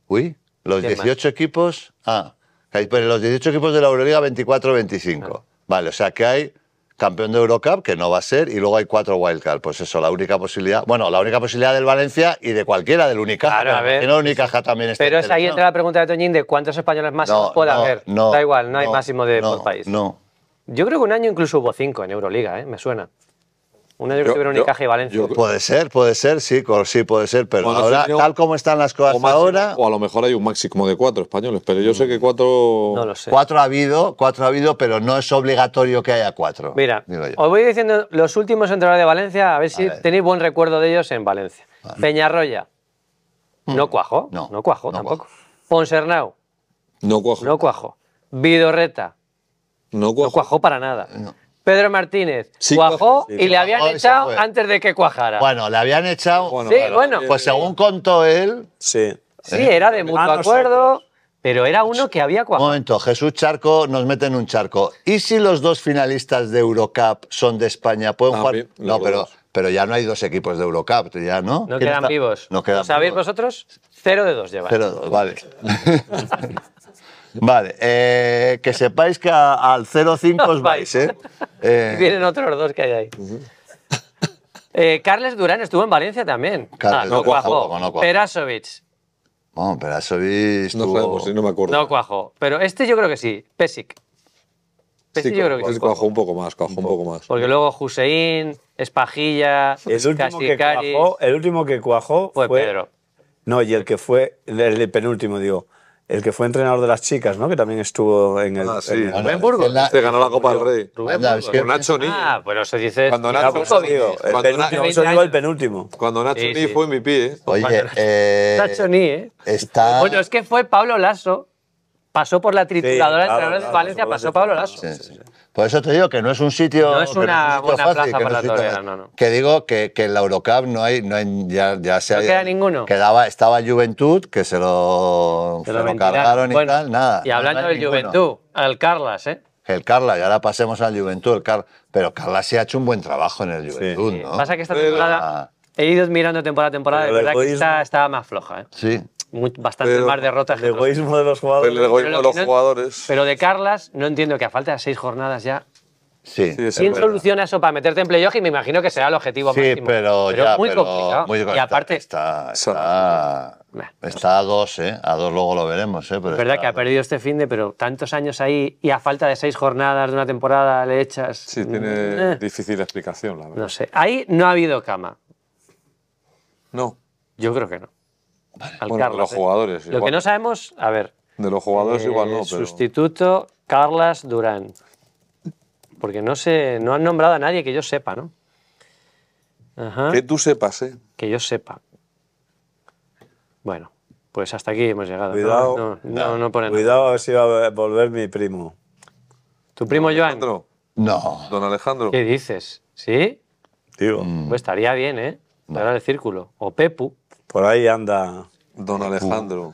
Uy. Los 18 equipos. Ah, pero pues, los 18 equipos de la Euroliga 24-25. Vale, o sea que hay campeón de Eurocup, que no va a ser, y luego hay cuatro wildcards. Pues eso, la única posibilidad. Bueno, la única posibilidad del Valencia y de cualquiera, del Unicaja. Claro, a ver. Que no, Unicaja también está. Pero es ahí entra la pregunta de Toñín de cuántos españoles más puede haber. No, da igual, no, hay máximo de por país. No. Yo creo que un año incluso hubo cinco en Euroliga, ¿eh? me suena. Una de que y Valencia. puede ser, puede ser, sí, sí puede ser, pero tal como están las cosas ahora... O a lo mejor hay un máximo de cuatro españoles, pero yo sé mm, que cuatro... No Cuatro ha habido, cuatro ha habido, pero no es obligatorio que haya cuatro. Mira, os voy diciendo los últimos entrenadores de Valencia, a ver si tenéis buen recuerdo de ellos en Valencia. Peñarroya, mm. no cuajo, no, cuajo tampoco. Ponsernau, no cuajo. No cuajo. Vidorreta, no cuajo. para nada. Pedro Martínez. cuajó y le habían echado antes de que cuajara. Bueno, le habían echado. Bueno, sí, bueno. Pues según contó él. Sí. Sí, era de eh. mutuo ah, acuerdo. Pero era uno que había cuajado. momento, Jesús Charco nos mete en un charco. ¿Y si los dos finalistas de Eurocup son de España? ¿Pueden ah, jugar? no, pero, pero ya no hay dos equipos de Eurocup, ya no. No quedan vivos. sabéis vosotros? Cero de dos lleva? Cero de dos, vale. [laughs] Vale, eh, que sepáis que al al 05 os vais, ¿eh? [laughs] ¿eh? Vienen otros dos que hay ahí. Eh, Carles Durán estuvo en Valencia también. Ah, no, cuajo, cuajó. no cuajo Perasovic. No me acuerdo. No cuajó. Pero este yo creo que sí, Pesic. Pesic sí, yo creo que sí. un poco más, cuajó un poco más. Porque luego Hussein, Espajilla, el último, que cuajó, el último que cuajó fue, fue Pedro. No, y el que fue, el penúltimo, digo, el que fue entrenador de las chicas, ¿no? Que también estuvo en el. Ah, En Se ganó la Copa del Rey. Rubén Nacho Ni. Ah, bueno, eso dice. Cuando Nacho Ni. Eso digo el penúltimo. Cuando Nacho Ni fue MVP, ¿eh? Oye, eh, Nacho Ni, ¿eh? Está... Bueno, es que fue Pablo Lasso pasó por la trituradora de Valencia, pasó Pablo Lasso. Por eso te digo que no es un sitio. No es una buena plaza para la no, no. Que digo que, que en la Eurocup no hay. No hay, ya, ya se queda ninguno. Quedaba, estaba Juventud, que se lo, se lo, cargaron y tal, nada. Y hablando del Juventud, al Carlas, ¿eh? El Carlas, y ahora pasemos al Juventud. El Car... Pero Carlas sí ha hecho un buen trabajo en el Juventud, ¿no? Pasa que esta temporada. He ido mirando temporada a temporada, de verdad que esta estaba más floja, ¿eh? Sí bastante más derrotas. El egoísmo de los jugadores. El egoísmo pero de los jugadores. Pero de Carlas, no entiendo que a falta de seis jornadas ya Sí. sí ¿Quién soluciona eso para meterte en playoff? Y me imagino que será el objetivo máximo. Sí, pero ya, muy complicado. y aparte... Está, a dos, ¿eh? A dos luego lo veremos, ¿eh? es verdad que ha perdido este fin de, pero tantos años ahí y a falta de seis jornadas de una temporada le echas... Sí, mm, tiene eh. difícil explicación, la verdad. No sé. Ahí no ha habido cama. No. Yo creo que no. De los jugadores. Lo que no sabemos, a ver. De los jugadores eh, igual no, pero... Sustituto Carlas Durán. Porque no sé, no han nombrado a nadie que yo sepa, ¿no? Que tú sepas, ¿eh? Que yo sepa. Bueno, pues hasta aquí hemos llegado. Cuidado. Cuidado a ver si va a volver mi primo. ¿Tu primo Joan? No. Don Alejandro. ¿Qué dices? ¿Sí? Tío. Mm. Pues estaría bien, ¿eh? Para el círculo. O Pepu. Por ahí anda don Alejandro.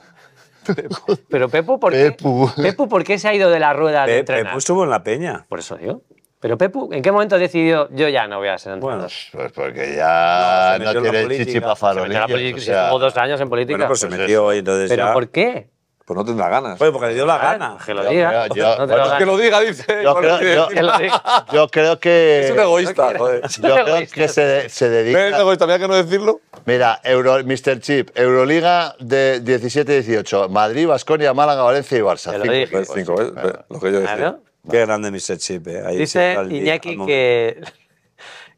Pepu. [laughs] Pero Pepu ¿por, qué, Pepu. ¿por qué se ha ido de la rueda de entrenar? Pepu estuvo en la peña. Por eso digo. Pero Pepu, ¿en qué momento decidió yo ya no voy a ser entrenador? Bueno, pues, pues porque ya no, tiene chichi para Se la política, dos años en política. Pues se pues metió y entonces ¿Pero por qué? Pues no tendrá ganas. Pues porque le dio la gana. Que lo diga. que lo diga, dice. [laughs] Yo creo, que. Es un egoísta, joder. Yo creo que se, se dedica. Es egoísta, mira que no decirlo. Mira, Euro, Mr. Chip, Euroliga de 17-18. Madrid, Vasconia, Málaga, Valencia y Barça. lo Cinco, Lo que yo decía. Qué grande Mr. Chip, eh. dice Iñaki que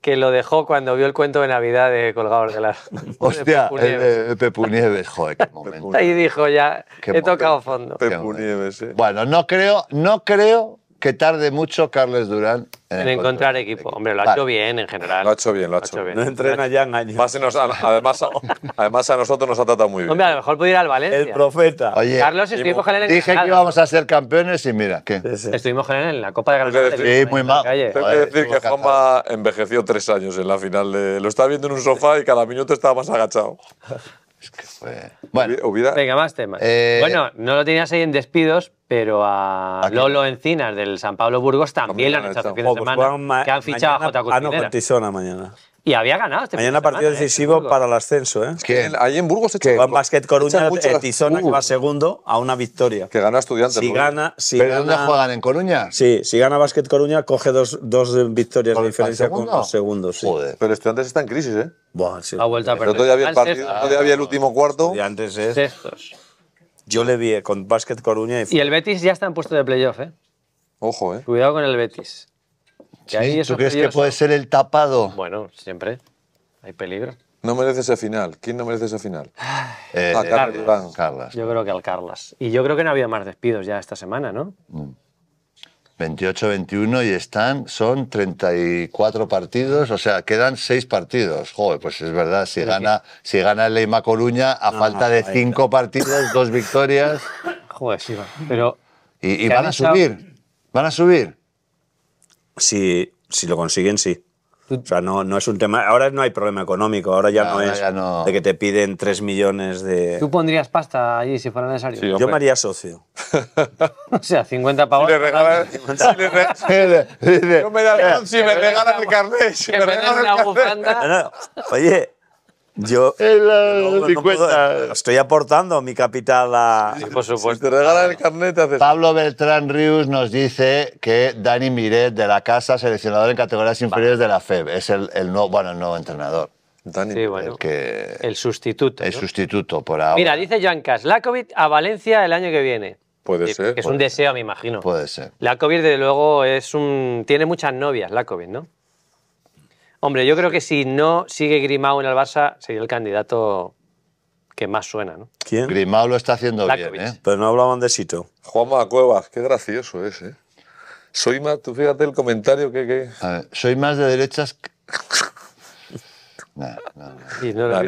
que lo dejó cuando vio el cuento de Navidad de Colgador de las. [laughs] Hostia, de eh, eh, Pepu Nieves, joder, qué momento. Ahí dijo ya, he tocado fondo. Pepu Nieves, eh. Bueno, no creo, no creo que tarde mucho Carles Durán en, encontrar, equipo. Hombre, lo ha hecho bien en general. Lo ha hecho bien, lo ha, hecho, bien. No entrena ya en años. además, a, además, a nosotros nos ha tratado muy bien. Hombre, a lo mejor puede ir al Valencia. El profeta. Oye, Carlos, estuvimos en Dije que íbamos a ser campeones y mira, ¿qué? Sí, sí. en la Copa de Galicia. Sí, muy mal. Tengo que decir que Juanma envejeció tres años en la final. lo estaba viendo en un sofá y cada minuto estaba más agachado. [laughs] bueno, venga, más temas. Eh, bueno, no lo tenías ahí en despidos, pero a, Lolo Encinas del San Pablo Burgos también lo han echado de semana. que han fichado a J. Ah, no, mañana. Y había ganado este Mañana partido ¿eh? decisivo para el ascenso, ¿eh? Ahí en Burgos se Basket Coruña, eh, Tizona, que va segundo, a una victoria. Que gana Estudiantes. Si gana, si ¿Pero dónde juegan? ¿En Coruña? Sí, si gana Basket Coruña, coge dos, dos victorias de diferencia con los segundos. Joder. Pero Estudiantes está en crisis, ¿eh? Buah, sí. Ha vuelto a perder. Pero todavía había, el último cuarto. Antes es… Sextos. Yo le vi eh, con Basket Coruña y… Y el Betis ya está en puesto de playoff, ¿eh? Ojo, ¿eh? Cuidado con el Betis. ¿Tú crees que puede ser el tapado? Bueno, siempre hay peligro. No merece ese final. ¿Quién no merece ese final? Eh, Yo creo que al Carlas. Y yo creo que no había más despidos ya esta semana, ¿no? 28-21 mm. y están, son 34 partidos, o sea, quedan 6 partidos. Joder, pues es verdad, si gana, si gana el a falta de 5 partidos, 2 victorias. [laughs] Joder, sí, va. pero. Y, y van a subir, van a subir. Si, lo consiguen, sí. O sea, no, es un tema. Ahora no hay problema económico, ahora ya no es de que te piden 3 millones de. ¿Tú pondrías pasta allí si fuera necesario? Sí, yo me haría socio. [laughs] o sea, 50 pavos. Si le regalan. Si me el carnet. Si me regalan el carnet. Oye, yo [laughs] el, estoy aportando mi capital a... por supuesto. Si te regalan el carnet, Pablo Beltrán Rius nos dice que Dani Miret de la Casa, seleccionador en categorías inferiores de la FEB, es el, nuevo, bueno, el nuevo entrenador. Dani, el, sustituto. El sustituto por ahora. Mira, dice la Lakovic a Valencia el año que viene. Puede ser. es un deseo, me imagino. Puede ser. Lakovic, de luego, es un, tiene muchas novias, Lakovic, ¿no? Hombre, yo creo que si no sigue Grimao en el Barça, sería el candidato que más suena, ¿no? ¿Quién? Grimao lo está haciendo bien, ¿eh? Pero no hablaban de Sito. Juanma Cuevas, qué gracioso es, ¿eh? Soy más, tú fíjate el comentario que... que... A ver, soy más de derechas... no,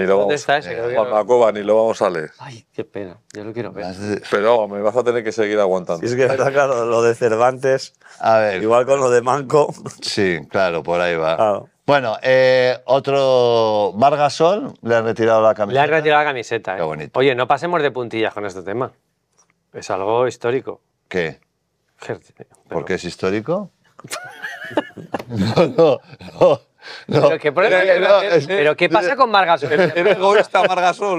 ¿Dónde está ese? Juanma ni lo vamos a leer. Ay, qué pena, yo lo quiero ver. Pero me vas a tener que seguir aguantando. es que está claro, lo de Cervantes, a ver, igual con lo de Manco. Sí, claro, por ahí va. Bueno, eh, otro Vargasol le han retirado la camiseta. Le ¿eh? han retirado la camiseta. Qué bonito. Oye, no pasemos de puntillas con este tema. Es algo histórico. ¿Qué? Eh, ¿Por qué es histórico? [laughs] no, no, no. Pero, ¿qué, pasa con Margasol? Eres egoísta,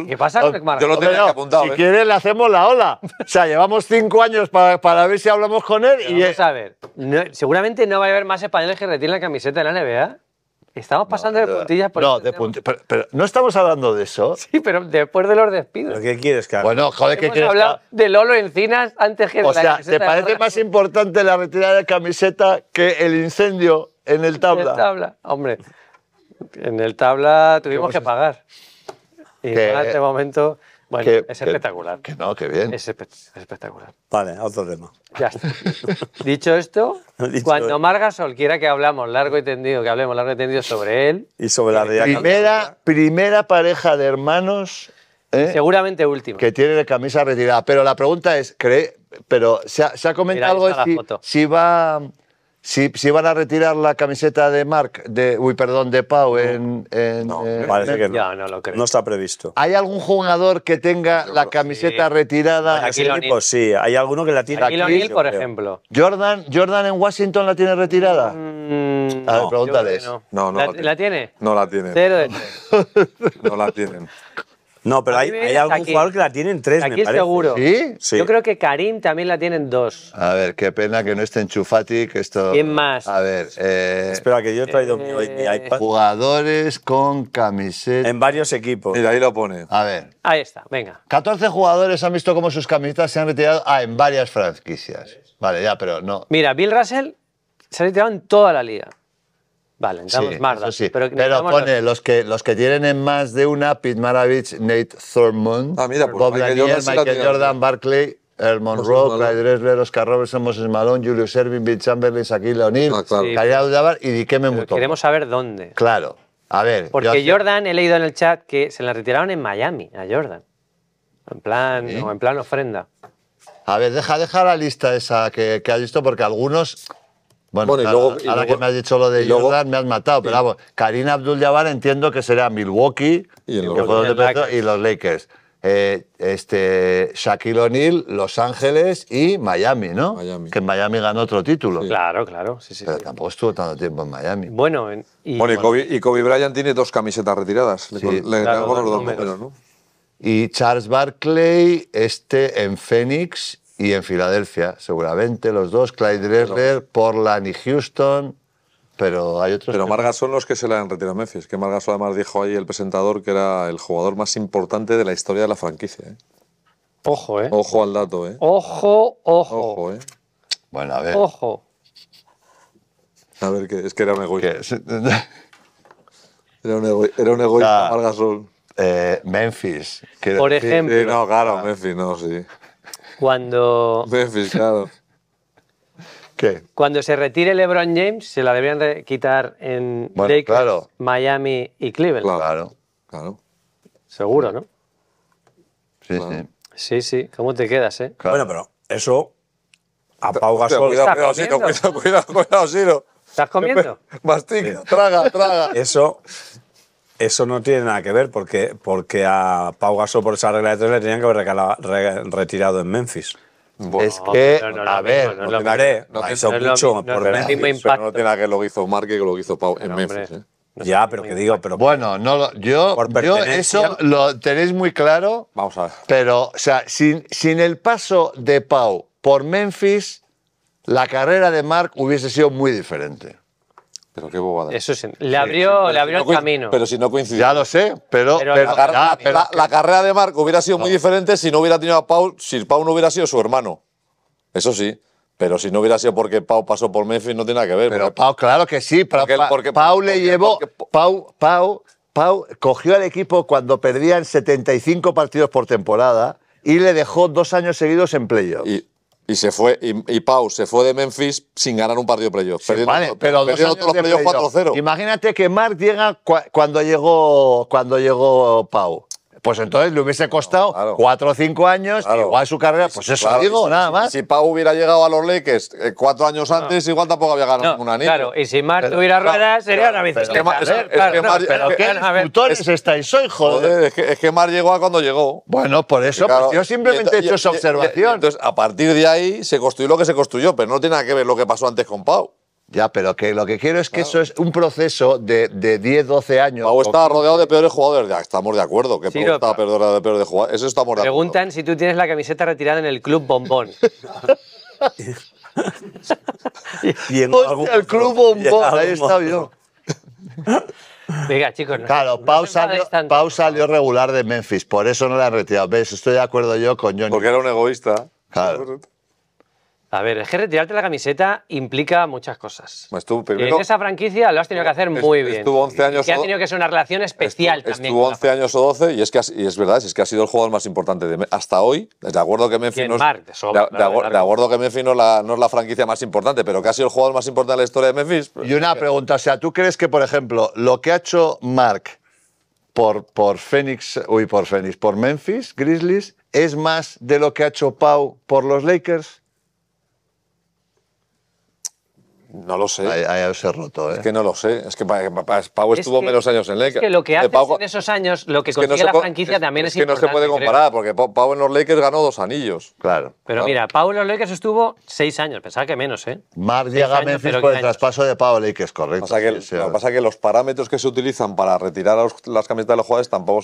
¿Qué pasa con Margasol? [laughs] Yo lo tenía que apuntado. Si quiere quieres, le hacemos la ola. O sea, llevamos cinco años para, para ver si hablamos con él. y vamos a ver. seguramente no va a haber más españoles que retiren la camiseta de la NBA. Estamos pasando de puntillas por No, de puntillas. pero, no estamos hablando de eso. [laughs] Sí, pero después de los despidos. qué quieres, Carlos? Bueno, joder, ¿qué quieres? de Lolo Encinas antes que o sea, ¿te parece más importante la retirada de camiseta que el incendio en el tabla? En el tabla, hombre. En el tabla tuvimos que pagar. Y en este eh, momento bueno, es espectacular. Que, no, que bien. Es, espectacular. Vale, otro tema. Ya está. [laughs] Dicho esto, [laughs] cuando Margasol quiera que hablamos largo y tendido, que hablemos largo y tendido sobre él. Y sobre la primera, primera pareja de hermanos. ¿eh? Seguramente última. Que tiene la camisa retirada. Pero la pregunta es, ¿cree, pero ¿se ha, comentado algo de si va si, van a retirar la camiseta de Mark, de, uy, perdón, de Pau en... no, eh, parece que no. No, lo creo. no, está previsto. ¿Hay algún jugador que tenga la camiseta retirada? Aquí equipo, sí, hay alguno que la tiene aquí. por ejemplo. Jordan, ¿Jordan en Washington la tiene retirada? Mm, a ver, pregúntales. No, no, la, tiene. No la tiene. Cero de No la tienen. No, pero hay, algún jugador que la tienen tres, aquí me seguro. ¿Sí? Yo creo que Karim también la tienen dos. A ver, qué pena que no esté en Chufati, que esto... ¿Quién más? A ver... Eh... Espera, que yo he traído mi, eh, iPad. Jugadores con camiseta... En varios equipos. Mira, ahí lo pone. A ver. Ahí está, venga. 14 jugadores han visto cómo sus camisetas se han retirado ah, en varias franquicias. Vale, ya, pero no... Mira, Bill Russell se ha retirado en toda la liga. Vale, entramos sí, sí. Pero, pone los... que, los que tienen en más de una, Pete Maravich, Nate Thurmond, ah, pues Bob Jordan, Michael Jordan, Barclay, El Monroe, pues Clyde Dressler, Oscar Robertson, Moses Malone, Julius Erving, Bill Chamberlain, Shaquille O'Neal, ah, claro. sí, y Mutombo. Queremos saber dónde. Claro, a ver. Porque Jordan, he leído en el chat que se la retiraron en Miami a Jordan, en plan, ofrenda. A ver, deja, la lista esa que, que has visto, porque algunos bueno, ahora, que me has dicho lo de Jordan, me has matado. Pero vamos, Karina Abdul-Jabbar entiendo que será Milwaukee, y, los Lakers. Eh, este, Shaquille O'Neal, Los Ángeles y Miami, ¿no? Que en Miami ganó otro título. Claro, claro. Pero tampoco estuvo tanto tiempo en Miami. Bueno, y, Kobe, y Bryant tiene dos camisetas retiradas. Le, le los dos números, ¿no? Y Charles Barkley, este en Phoenix y en Filadelfia, seguramente los dos, Clyde Drexler, Portland y Houston, pero hay otros. Pero Margazón son los que se la han retirado a Memphis, que Margas además dijo ahí el presentador que era el jugador más importante de la historia de la franquicia. ¿eh? Ojo, ¿eh? Ojo al dato, ¿eh? Ojo, ojo. ¿eh? Bueno, a ver. Ojo. A ver, que, es que era un egoísta. [laughs] era un, egoísta, ah. Margasol. Eh, Memphis. Por ejemplo. no, claro, Memphis, no, sí. Cuando. Me ¿Qué? Cuando se retire LeBron James, se la deberían quitar en Miami y Cleveland. Claro, claro. Seguro, ¿no? Sí, sí. Sí, sí. ¿Cómo te quedas, eh? Bueno, pero eso. Cuidado, cuidado, cuidado, cuidado, ¿Estás comiendo? [laughs] Mastica, traga, traga. Eso eso no tiene nada que ver porque, porque a Pau Gasol por esa regla de tres le tenían que haber retirado en Memphis. es que, a ver, no, no mucho por Pero no tiene nada que lo que hizo y que lo hizo Pau en Memphis. ¿eh? Ya, pero que digo, pero bueno, no yo, yo eso lo tenéis muy claro. Vamos a ver. Pero, o sea, sin, sin el paso de Pau por Memphis, la carrera de Mark hubiese sido muy diferente. Pero qué bobada. Eso Le abrió, el camino. Pero si no coincidió. Ya lo sé, pero, la, carrera, de Marco hubiera sido muy diferente si no hubiera tenido a Pau, si Pau no hubiera sido su hermano. Eso sí. Pero si no hubiera sido porque Pau pasó por Memphis, no tiene nada que ver. Pero Pau, claro que sí. Pero porque, Pau le llevó. Pau, Pau, Pau cogió al equipo cuando perdían 75 partidos por temporada y le dejó dos años seguidos en playoffs. Y se fue, y, Pau se fue de Memphis sin ganar un partido playoff. Sí, perdiendo, vale, pero todos los playoffs 4-0. Imagínate que Mark llega cuando llegó cuando llegó Pau pues entonces le hubiese costado cuatro o cinco años, igual su carrera, pues eso digo, nada más. Si, Pau hubiera llegado a los leques eh, cuatro años antes, igual tampoco había ganado una un anillo. Claro, y si Mar tuviera ruedas, sería una vez. Es que ¿eh? pero qué tutores estáis hoy, joder. Es que, Mar llegó a cuando llegó. Bueno, por eso, pues yo simplemente he hecho esa observación. entonces, a partir de ahí se construyó lo que se construyó, pero no tiene nada que ver lo que pasó antes con Pau. Ya, pero que lo que quiero es que eso es un proceso de, 10, 12 años. Pau está rodeado de peores jugadores. Ya, estamos de acuerdo. Que sí, rodeado de peores jugadores. Eso estamos de Preguntan si tú tienes la camiseta retirada en el Club Bombón. [laughs] y Hostia, el Club Bombón. Ahí está yo. Venga, chicos. claro, salió, regular de Memphis. Por eso no la han retirado. ¿Ves? Estoy de acuerdo yo con Johnny. Porque era un egoísta. Claro. A ver, es que retirarte la camiseta implica muchas cosas. Pues tú en esa franquicia lo has tenido que hacer eh, muy bien. Estuvo 11 años. Y que ha tenido que ser una relación especial también. Estuvo 11 años o 12 y es que es verdad, es que ha sido el jugador más importante hasta hoy. De acuerdo que Memphis no de acuerdo que Memphis no, es la franquicia más importante, pero que ha sido el jugador más importante de la historia de Memphis. Pues y una eh, pregunta, o sea, ¿tú crees que por ejemplo lo que ha hecho Mark por por Phoenix, uy, por Phoenix, por Memphis Grizzlies es más de lo que ha hecho Pau por los Lakers? No lo sé. Ahí, se roto, ¿eh? Es que no lo sé. Es que Pau estuvo menos años en Lakers. Es que lo que eh, hace en esos años, lo que, la franquicia también es, importante es que no se puede comparar, porque Pau en los Lakers ganó dos anillos. Claro. Pero mira, Pau en los Lakers estuvo seis años, pensaba que menos, ¿eh? Mar llega a Memphis por el traspaso de Pau Lakers, correcto. lo que pasa es que los parámetros que se utilizan para retirar las camisetas de los jugadores tampoco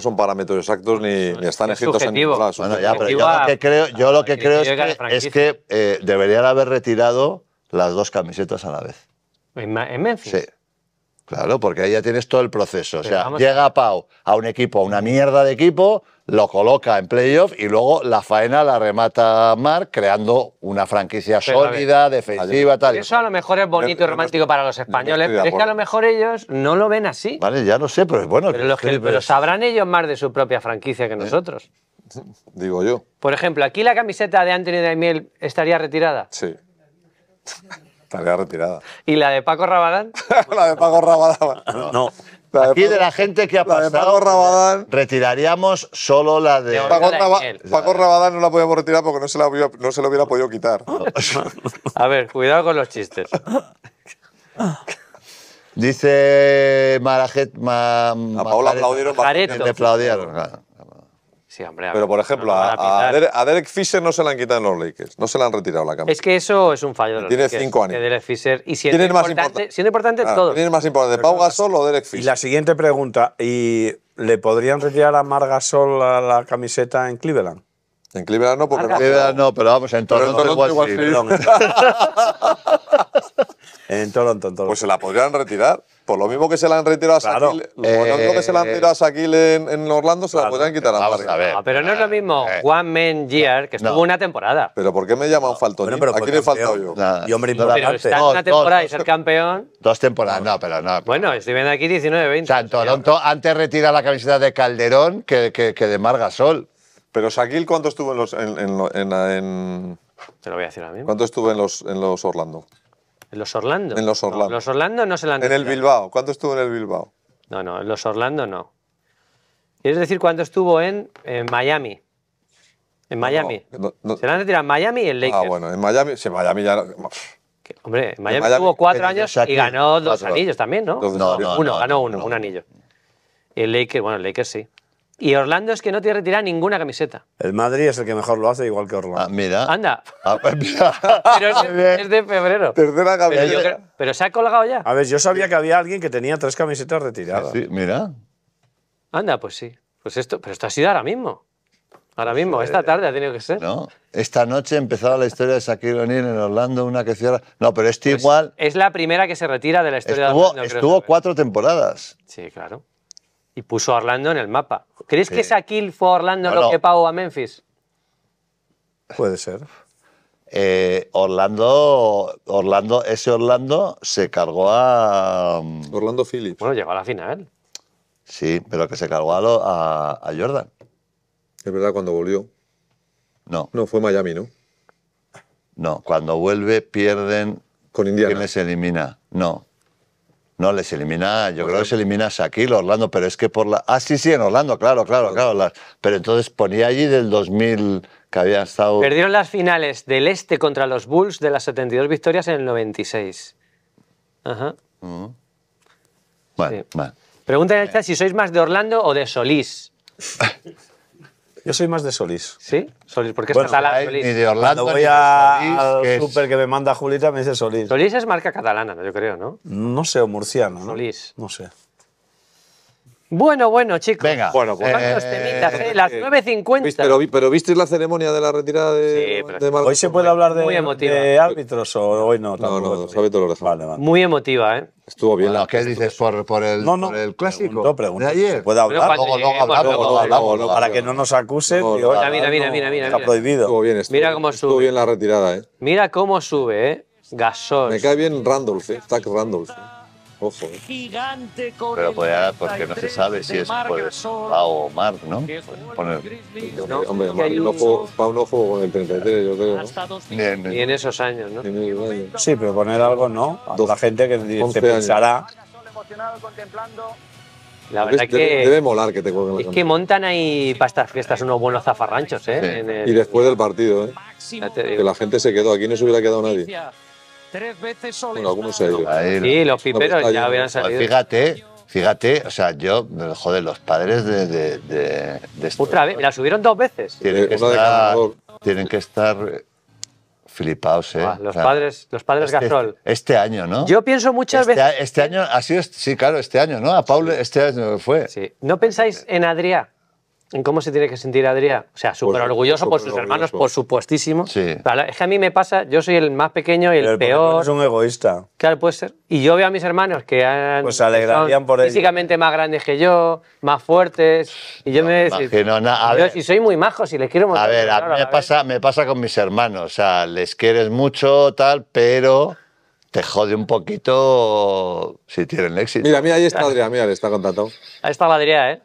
son, parámetros exactos ni, están escritos en yo lo que creo es que, eh, deberían haber retirado las dos camisetas a la vez. ¿En, Memphis? Sí. Claro, porque ahí ya tienes todo el proceso. o sea, llega Pau a un equipo, a una mierda de equipo, lo coloca en playoff y luego la faena la remata Mark creando una franquicia sólida, defensiva, tal. Eso a lo mejor es bonito y romántico para los españoles, es que a lo mejor ellos no lo ven así. Vale, ya lo sé, pero es bueno. Pero, sabrán ellos más de su propia franquicia que eh. nosotros. [laughs] Digo yo. Por ejemplo, aquí la camiseta de Anthony Daimiel estaría retirada. Sí. Tarea retirada. ¿Y la de Paco Rabadán? [laughs] la de Paco Rabadán. No. La de de la gente que ha pasado, Rabadán, retiraríamos solo la de... Paco, Rabadán no la podíamos retirar porque no se, la, hubiera podido quitar. [laughs] A ver, cuidado con los chistes. Dice Marajet... a aplaudieron. aplaudieron. Pero, por ejemplo, a, Derek, Fisher no se le han quitado en los Lakers. No se le han retirado la camiseta Es que eso es un fallo de los Tiene cinco años. Tiene más importante, siendo importante todo. más importante, Pau Gasol o Derek Fisher? Y la siguiente pregunta, ¿y le podrían retirar a Mar Gasol la, camiseta en Cleveland? En Cleveland no, porque En ah, Cleveland no, pero vamos, en Toronto, pero [laughs] En Toronto, en Toronto. Pues se la podrían retirar. Por lo mismo que se la han retirado a Shaquille, por lo mismo que se la han retirado eh, a Shaquille en, Orlando, se la podrían quitar a, a ver. Ah, pero no es lo mismo eh, Juan One que estuvo una temporada. Pero ¿por qué me un faltón? No pero ¿A quién he faltado yo? Y hombre importante. Pero estar una temporada y ser campeón… Dos temporadas, no, pero no. Bueno, estoy viendo aquí 19-20. O sea, en Toronto antes retira la camiseta de Calderón que, que, que de Margasol. Pero Shaquille, ¿cuánto estuvo en los… Te lo voy a decir ahora mismo. ¿Cuánto estuvo en los, en los Orlando? En los Orlando. En los Orlando. En los Orlando no se la han En el Bilbao. ¿Cuánto estuvo en el Bilbao? No, no, en los Orlando no. ¿Quieres decir cuánto estuvo en, en Miami? En Miami. se la han retirado en Miami y en ah, Lakers. Ah, bueno, en Miami, Miami ya... hombre, en Miami, estuvo cuatro años y ganó dos anillos también, ¿no? uno, ganó uno, un anillo. Y El Lakers, bueno, el Lakers sí. Y Orlando es que no tiene retirada ninguna camiseta. El Madrid es el que mejor lo hace, igual que Orlando. Ah, mira. Anda. Ah, [laughs] pues pero es de, febrero. Tercera camiseta. Pero, se ha colgado ya. A ver, yo sabía que había alguien que tenía tres camisetas retiradas. Sí, mira. Anda, pues sí. Pues esto, pero esto ha sido ahora mismo. Ahora mismo, esta eh, tarde ha tenido que ser. No, esta noche empezaba la historia de Shaquille en Orlando, una que cierra. No, pero esto pues igual. Es la primera que se retira de la historia de Orlando. Estuvo cuatro temporadas. Sí, claro. Y puso a Orlando en el mapa. ¿Crees que que kill fue Orlando lo que pagó a Memphis? Puede ser. Eh, Orlando, Orlando, ese Orlando se cargó a... Um, Orlando Phillips. Bueno, llegó a la final. Sí, pero que se cargó a, Jordan. Es verdad, cuando volvió. No. No, fue Miami, ¿no? No, cuando vuelve pierden... Con Indiana. ¿Quién elimina? No. No, les elimina, yo creo que se elimina Shaquille, Orlando, pero es que por la... Ah, sí, sí, en Orlando, claro, claro, claro. Pero entonces ponía allí del 2000 que había estado... Perdieron las finales del Este contra los Bulls de las 72 victorias en el 96. Ajá. Mm. Bueno, Pregunta en eh. si sois más de Orlando o de Solís. [laughs] Yo soy más de Solís. ¿Sí? Solís, porque es catalán Solís. Ni de Orlando, Cuando voy al súper que me manda Julita, me dice Solís. Solís es marca catalana, yo creo, ¿no? No sé, o murciano, ¿no? Solís. No sé. Bueno, bueno, chicos. Venga. Bueno, pues, ¿Cuántos eh, temitas, eh? Las 9.50. Eh, pero, pero visteis la ceremonia de la retirada de, sí, pero Hoy se puede hablar de, árbitros o hoy no. No, no, no, Muy emotiva, ¿eh? Estuvo bien. ¿Qué dices por, por, el, clásico? No, pregunto. ¿De ayer? ¿Puede hablar? Luego, hablamos. no, para que no nos acusen. mira, mira, mira, mira, Está prohibido. Estuvo bien, mira cómo sube. Estuvo bien la retirada, ¿eh? Mira cómo sube, ¿eh? Gasol. Me cae bien Randolph, ¿eh? Stack Randolph. ¿eh? Eh. Pero puede dar porque no se sabe si es Pau o Mar, ¿no? Poner. hombre, no Pau no jugó con el 33, yo creo. ¿no? Y en esos años, ¿no? Sí, pero poner algo, ¿no? duda la gente que se pensará. La verdad es que debe, molar que te cuelguen Es que montan ahí para estas fiestas unos buenos zafarranchos, ¿eh? y después del partido, ¿eh? Que la gente se quedó, aquí no se hubiera quedado nadie. Tres veces solo. Sí, los piperos ya habían salido. Fíjate. Fíjate, o sea, yo, joder, los padres de. Otra vez, la subieron dos veces. Tienen eh, que, estar, tienen ¿eh? eh. los, padres, los padres este, Este año, ¿no? Yo pienso muchas este veces. Este año ha sido, sí, claro, este año, ¿no? A Paul este año fue. Sí. ¿No pensáis en Adrián? cómo se tiene que sentir Adrián? O sea, súper pues, orgulloso por, sus hermanos, por supuestísimo. Sí. es que a mí me pasa, yo soy el más pequeño y el, peor. Es un egoísta. Claro, puede ser. Y yo veo a mis hermanos que han, pues alegrarían por físicamente más grandes que yo, más fuertes. Y yo me. Imagino, a ver, y soy muy majo, si les quiero mucho. A ver, a mí me, pasa, me pasa con mis hermanos. O sea, les quieres mucho, tal, pero te jode un poquito si tienen éxito. Mira, mira, ahí está Adrián, mira, le está contando. Ahí está Adrián, ¿eh?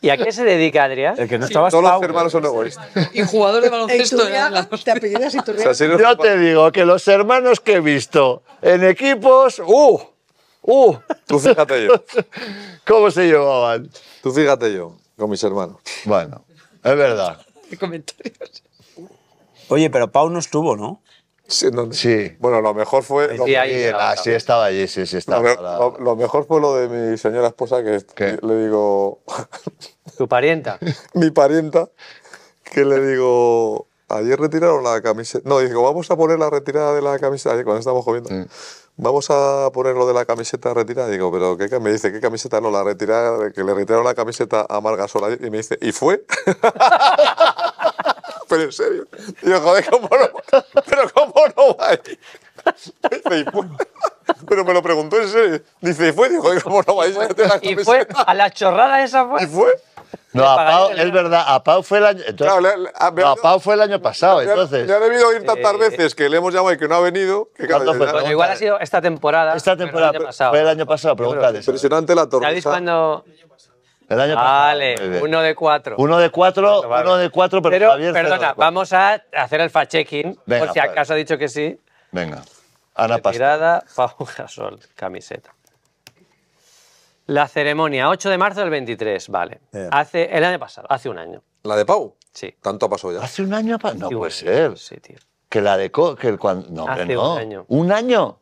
¿Y a qué se dedica Adrián? El que no estaba Todos los hermanos son egoístas. Y jugador de baloncesto. ¿Te apellidas Iturriaga? O sea, Yo te digo que los hermanos que he visto en equipos... ¡Uh! ¡Uh! Tú fíjate yo. ¿Cómo se llevaban? Tú fíjate yo, con mis hermanos. Bueno, es verdad. comentarios. Oye, pero Pau no estuvo, ¿no? Sí, Bueno, lo mejor fue. Lo, sí, estaba, sí, estaba allí, sí, sí, estaba. Lo, mejor fue lo de mi señora esposa, que le digo. [laughs] ¿Tu parienta? [laughs] mi parienta, que le digo. Ayer retiraron la camiseta. No, digo, vamos a poner la retirada de la camiseta. Ayer, cuando estamos comiendo. Mm. Vamos a poner lo de la camiseta retirada. Digo, pero ¿qué me dice? ¿Qué camiseta? No, la retirada, que le retiraron la camiseta a Marga Sola. Y me dice, ¿y fue? [laughs] pero en serio. Y yo, joder, ¿cómo no? Pero ¿cómo no va Pero me lo preguntó en serio. Dice, ¿y fue? Dijo, ¿cómo no va ¿Y fue? ¿A la chorrada esa fue? ¿Y fue? No, a Pau, es verdad, a Pau fue el año, entonces, ah, a, no, fue el año pasado, entonces. Ya ha debido ir tantas eh, veces que le hemos llamado y que no ha venido. Que claro, igual ha sido esta temporada. Esta temporada, pero el año pasado, fue el año pasado, pregúntale. Impresionante la tormenta. ¿Sabéis cuando, el año vale, uno de cuatro. Uno de cuatro, uno de cuatro, pero, pero Perdona, vamos a hacer el fact-checking, por si acaso ha dicho que sí. Venga. Ana Paz. Tirada, Pau Gasol, camiseta. La ceremonia, 8 de marzo del 23, vale. Hace, el año pasado, hace un año. ¿La de Pau? Sí. ¿Tanto ha pasado ya? ¿Hace un año? No puede ser. Sí, tío. Que la de... que el, no, no. un año. ¿Un año?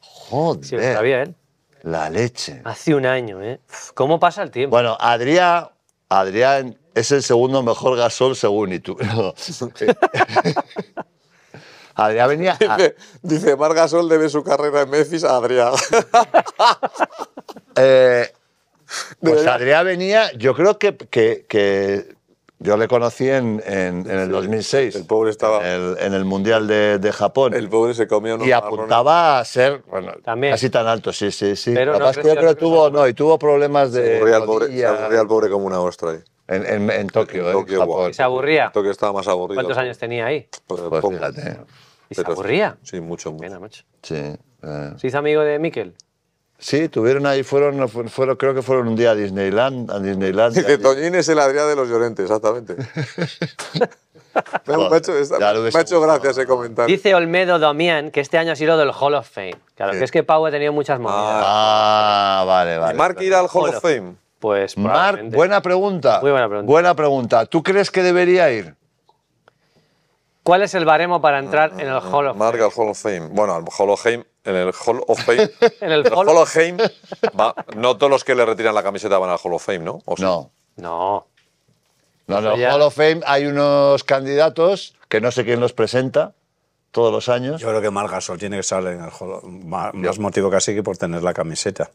Joder. Sí, está bien. La leche. Hace un año, ¿eh? ¿Cómo pasa el tiempo? Bueno, Adrián, Adrián es el segundo mejor gasol según y tú. Adrián venía. Dice, Mar Gasol debe su carrera en Memphis a Adrián. [laughs] Eh, pues Adrián venía, yo creo que, que yo le conocí en, en, el 2006. El pobre estaba. En el, Mundial de, de, Japón. El pobre se comió. unos Y apuntaba a ser bueno, También. así tan alto, sí, sí, sí. Pero Capaz no que yo creo que tuvo, no, y tuvo problemas de. Se aburría al pobre, como una ostra ahí. En, en, en, Tokio, en Tokio, eh, Japón. ¿Y se aburría? Tokio estaba más aburrido. ¿Cuántos años tenía ahí? Pues, pues fíjate. ¿Y se aburría? Sí, mucho, mucho. Bien, mucho. Sí. Eh. ¿Se hizo amigo de Miquel? Sí, tuvieron ahí, fueron, creo que fueron un día a Disneyland. Disneyland Dice, Toñín es el Adrián de los Llorentes, exactamente. [laughs] me, ha hecho, gracia ese comentario. Dice Olmedo Domián que este año ha sido del Hall of Fame. Claro, que es que Pau ha tenido muchas ah, movidas. Ah, vale, vale. ¿Y Mark irá al Hall, of Fame? Pues Mark, buena pregunta. Muy buena pregunta. Buena pregunta. ¿Tú crees que debería ir? ¿Cuál es el baremo para entrar ah, en el Hall of Fame? Mark al Hall of Fame. Bueno, al Hall of Fame en el Hall of Fame. el, no todos los que le retiran la camiseta van al Hall of Fame, ¿no? O no. No. en el Hall of Fame hay unos candidatos que no sé quién los presenta todos los años. Yo creo que Margasol tiene que salir en el Hall. Fame, más motivo casi que por tener la camiseta.